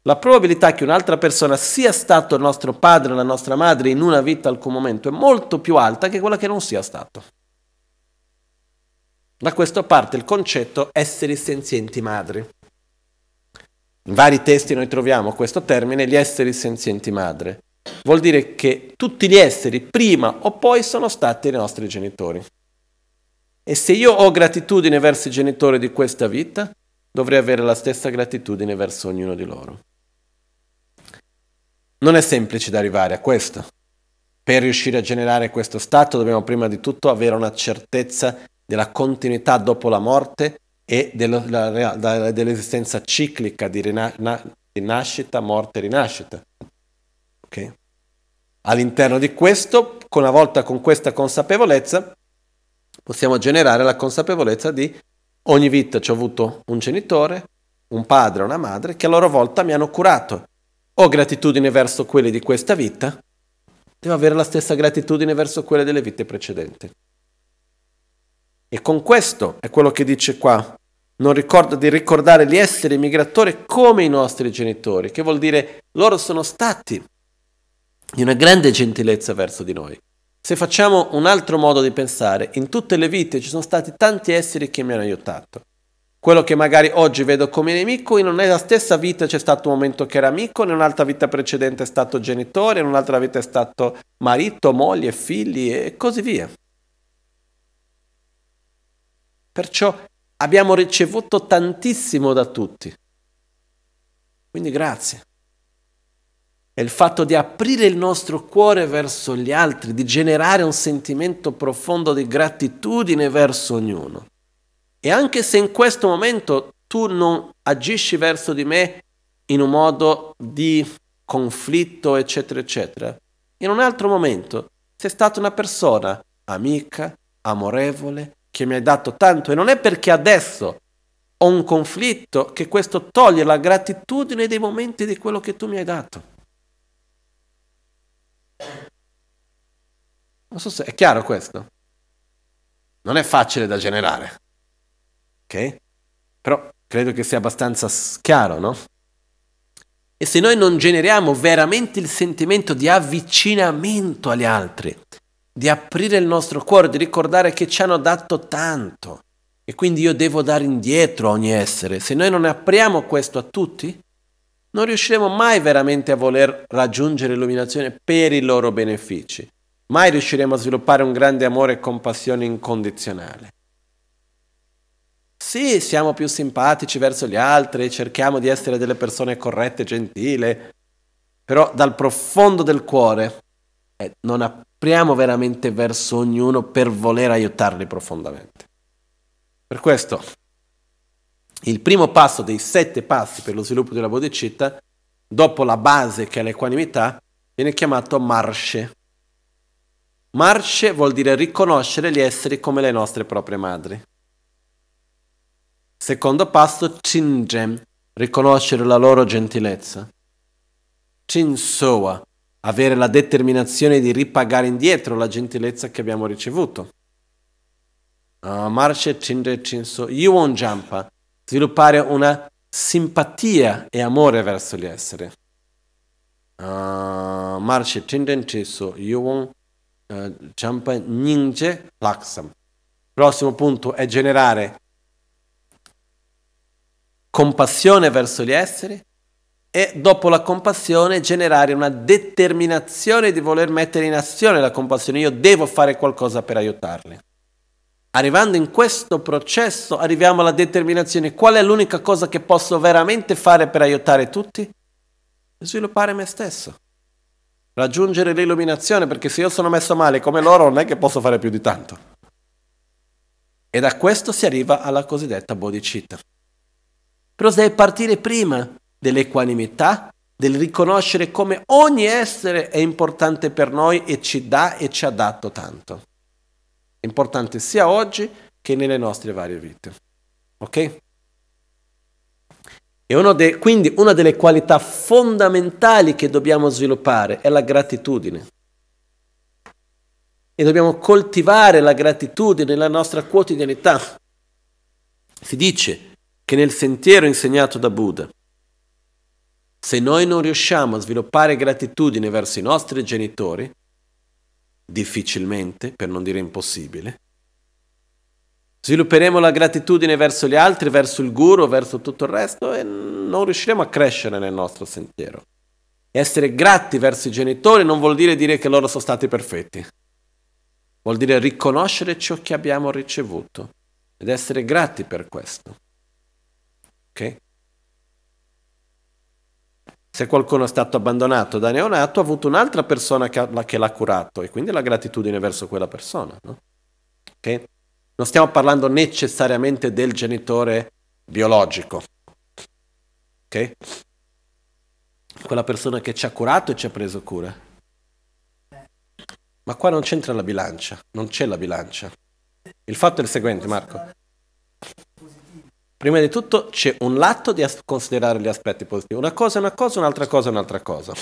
B: La probabilità che un'altra persona sia stato il nostro padre o la nostra madre in una vita alcun momento è molto più alta che quella che non sia stato. Da questo parte il concetto esseri senzienti madri. In vari testi noi troviamo questo termine, gli esseri senzienti madre. Vuol dire che tutti gli esseri, prima o poi, sono stati i nostri genitori. E se io ho gratitudine verso i genitori di questa vita, dovrei avere la stessa gratitudine verso ognuno di loro. Non è semplice da arrivare a questo. Per riuscire a generare questo stato dobbiamo prima di tutto avere una certezza della continuità dopo la morte e dell'esistenza ciclica di, rinascita, morte e rinascita. Okay? All'interno di questo, una volta con questa consapevolezza, possiamo generare la consapevolezza di ogni vita ci ho avuto un genitore, un padre, una madre, che a loro volta mi hanno curato. Ho gratitudine verso quelli di questa vita, devo avere la stessa gratitudine verso quelle delle vite precedenti. E con questo è quello che dice qua, non ricordo di ricordare gli esseri migratori come i nostri genitori, che vuol dire loro sono stati di una grande gentilezza verso di noi. Se facciamo un altro modo di pensare, in tutte le vite ci sono stati tanti esseri che mi hanno aiutato. Quello che magari oggi vedo come nemico, in una stessa vita c'è stato un momento che era amico, in un'altra vita precedente è stato genitore, in un'altra vita è stato marito, moglie, figli e così via. Perciò abbiamo ricevuto tantissimo da tutti. Quindi grazie. È il fatto di aprire il nostro cuore verso gli altri, di generare un sentimento profondo di gratitudine verso ognuno. E anche se in questo momento tu non agisci verso di me in un modo di conflitto, eccetera, eccetera, in un altro momento sei stata una persona amica, amorevole, che mi hai dato tanto e non è perché adesso ho un conflitto che questo toglie la gratitudine dei momenti di quello che tu mi hai dato. Non so se è chiaro questo. Non è facile da generare. Ok? Però credo che sia abbastanza chiaro, no? E se noi non generiamo veramente il sentimento di avvicinamento agli altri, di aprire il nostro cuore, di ricordare che ci hanno dato tanto e quindi io devo dare indietro a ogni essere, se noi non apriamo questo a tutti, non riusciremo mai veramente a voler raggiungere l'illuminazione per i loro benefici mai riusciremo a sviluppare un grande amore e compassione incondizionale. Sì, siamo più simpatici verso gli altri, cerchiamo di essere delle persone corrette e gentili, però dal profondo del cuore eh, non apriamo veramente verso ognuno per voler aiutarli profondamente. Per questo, il primo passo dei sette passi per lo sviluppo della bodhicitta, dopo la base che è l'equanimità, viene chiamato marsce Marce vuol dire riconoscere gli esseri come le nostre proprie madri. Secondo passo, Cingem, riconoscere la loro gentilezza. Cinsoa, avere la determinazione di ripagare indietro la gentilezza che abbiamo ricevuto. Uh, ah, marce Cingem Cinso, Yuon Jampa, sviluppare una simpatia e amore verso gli esseri. Uh, ah, marce Cingem Cinso, Yuon Jampa eh, Champa Nyingje Laksam. Il prossimo punto è generare compassione verso gli esseri e dopo la compassione generare una determinazione di voler mettere in azione la compassione. Io devo fare qualcosa per aiutarli. Arrivando in questo processo arriviamo alla determinazione. Qual è l'unica cosa che posso veramente fare per aiutare tutti? Sviluppare me stesso raggiungere l'illuminazione, perché se io sono messo male come loro non è che posso fare più di tanto. E da questo si arriva alla cosiddetta bodhicitta. Però si deve partire prima dell'equanimità, del riconoscere come ogni essere è importante per noi e ci dà e ci ha dato tanto. È importante sia oggi che nelle nostre varie vite. Ok? E uno de, quindi una delle qualità fondamentali che dobbiamo sviluppare è la gratitudine. E dobbiamo coltivare la gratitudine nella nostra quotidianità. Si dice che nel sentiero insegnato da Buddha, se noi non riusciamo a sviluppare gratitudine verso i nostri genitori, difficilmente, per non dire impossibile, Svilupperemo la gratitudine verso gli altri, verso il guru, verso tutto il resto e non riusciremo a crescere nel nostro sentiero. Essere grati verso i genitori non vuol dire dire che loro sono stati perfetti. Vuol dire riconoscere ciò che abbiamo ricevuto ed essere grati per questo. Ok? Se qualcuno è stato abbandonato da neonato, ha avuto un'altra persona che, l'ha curato e quindi la gratitudine verso quella persona. No? Okay? Non stiamo parlando necessariamente del genitore biologico. Ok? Quella persona che ci ha curato e ci ha preso cura. Ma qua non c'entra la bilancia, non c'è la bilancia. Il fatto è il seguente, Marco. Prima di tutto c'è un lato di as- considerare gli aspetti positivi. Una cosa è una cosa, un'altra cosa è un'altra cosa.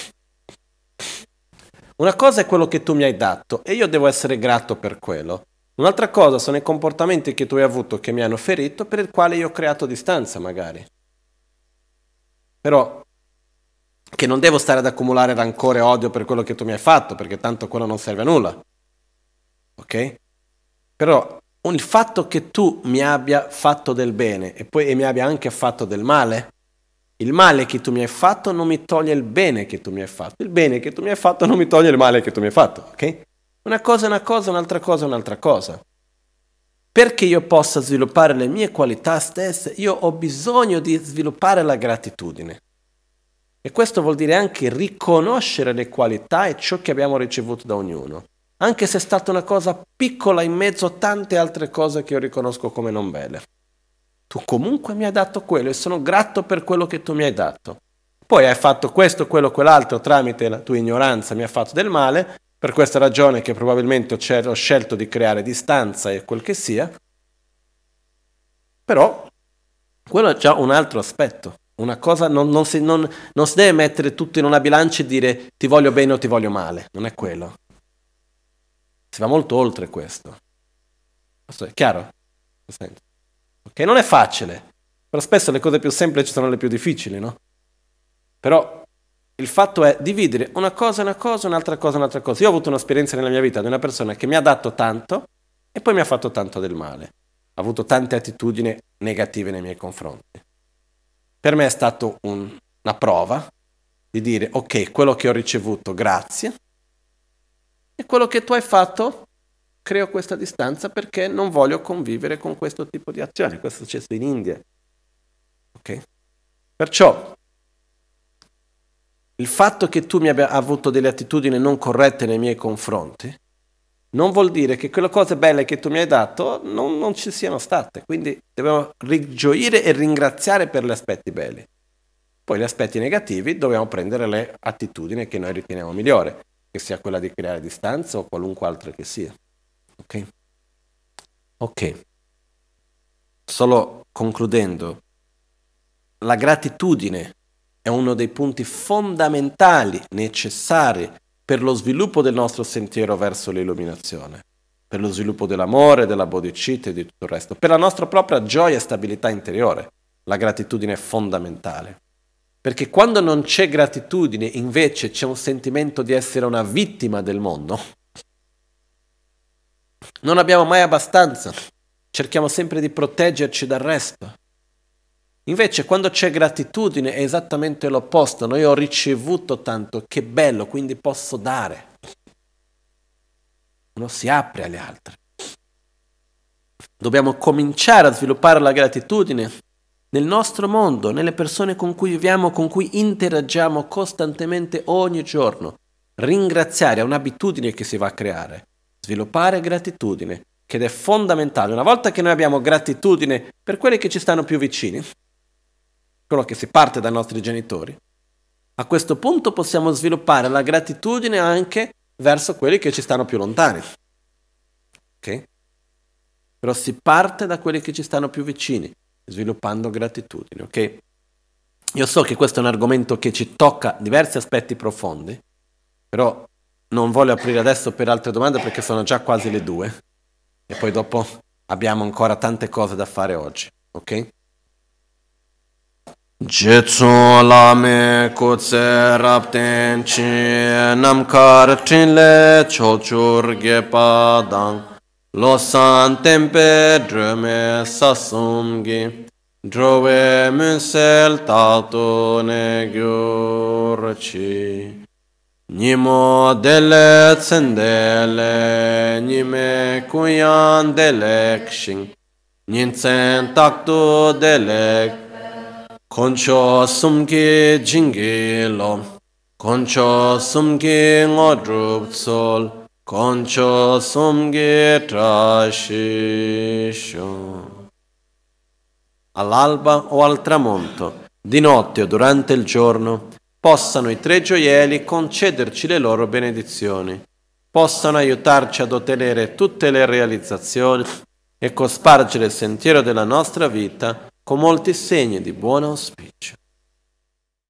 B: Una cosa è quello che tu mi hai dato e io devo essere grato per quello. Un'altra cosa sono i comportamenti che tu hai avuto che mi hanno ferito, per il quale io ho creato distanza magari. Però che non devo stare ad accumulare rancore e odio per quello che tu mi hai fatto, perché tanto quello non serve a nulla. Ok? Però il fatto che tu mi abbia fatto del bene e poi e mi abbia anche fatto del male, il male che tu mi hai fatto non mi toglie il bene che tu mi hai fatto, il bene che tu mi hai fatto non mi toglie il male che tu mi hai fatto, ok? Una cosa è una cosa, un'altra cosa è un'altra cosa. Perché io possa sviluppare le mie qualità stesse, io ho bisogno di sviluppare la gratitudine. E questo vuol dire anche riconoscere le qualità e ciò che abbiamo ricevuto da ognuno, anche se è stata una cosa piccola in mezzo a tante altre cose che io riconosco come non belle. Tu comunque mi hai dato quello e sono grato per quello che tu mi hai dato. Poi hai fatto questo, quello, quell'altro tramite la tua ignoranza, mi ha fatto del male, per questa ragione che probabilmente ho scelto di creare distanza e quel che sia, però quello è già un altro aspetto. Una cosa non, non, si, non, non, si, deve mettere tutto in una bilancia e dire ti voglio bene o ti voglio male, non è quello. Si va molto oltre questo. Questo è chiaro? Ok, non è facile, però spesso le cose più semplici sono le più difficili, no? Però il fatto è dividere una cosa, una cosa, un'altra cosa, un'altra cosa. Io ho avuto un'esperienza nella mia vita di una persona che mi ha dato tanto e poi mi ha fatto tanto del male. Ha avuto tante attitudini negative nei miei confronti. Per me è stata un, una prova di dire ok, quello che ho ricevuto, grazie, e quello che tu hai fatto, creo questa distanza perché non voglio convivere con questo tipo di azioni. Questo è successo in India. Ok? Perciò il fatto che tu mi abbia avuto delle attitudini non corrette nei miei confronti non vuol dire che quelle cose belle che tu mi hai dato non, non ci siano state. Quindi dobbiamo rigioire e ringraziare per gli aspetti belli. Poi gli aspetti negativi dobbiamo prendere le attitudini che noi riteniamo migliore, che sia quella di creare distanza o qualunque altra che sia. Ok? Ok. Solo concludendo, la gratitudine è uno dei punti fondamentali necessari per lo sviluppo del nostro sentiero verso l'illuminazione, per lo sviluppo dell'amore, della bodhicitta e di tutto il resto, per la nostra propria gioia e stabilità interiore. La gratitudine è fondamentale. Perché quando non c'è gratitudine, invece c'è un sentimento di essere una vittima del mondo. Non abbiamo mai abbastanza. Cerchiamo sempre di proteggerci dal resto. Invece quando c'è gratitudine è esattamente l'opposto, no? io ho ricevuto tanto, che bello, quindi posso dare. Uno si apre agli altri. Dobbiamo cominciare a sviluppare la gratitudine nel nostro mondo, nelle persone con cui viviamo, con cui interagiamo costantemente ogni giorno. Ringraziare è un'abitudine che si va a creare. Sviluppare gratitudine, che è fondamentale. Una volta che noi abbiamo gratitudine per quelli che ci stanno più vicini, quello che si parte dai nostri genitori, a questo punto possiamo sviluppare la gratitudine anche verso quelli che ci stanno più lontani. Ok? Però si parte da quelli che ci stanno più vicini, sviluppando gratitudine, ok? Io so che questo è un argomento che ci tocca diversi aspetti profondi, però non voglio aprire adesso per altre domande perché sono già quasi le due e poi dopo abbiamo ancora
A: tante cose da fare oggi, ok? Jetsun lame kutse rapten chi nam kar chin le chochur ge padang. Lo san tempe drome gi, drove munsel tatu ne gyur chi. Nimo dele tsendele, nime kuyan delek shing, nintsen taktu delek Concho sumke jingi lo. Concho sumke ngodrup sol. Concho sumke trashisho.
B: All'alba o al tramonto, di notte o durante il giorno, possano i tre gioielli concederci le loro benedizioni, possano aiutarci ad ottenere tutte le realizzazioni e cospargere il sentiero della nostra vita con molti segni di buon auspicio.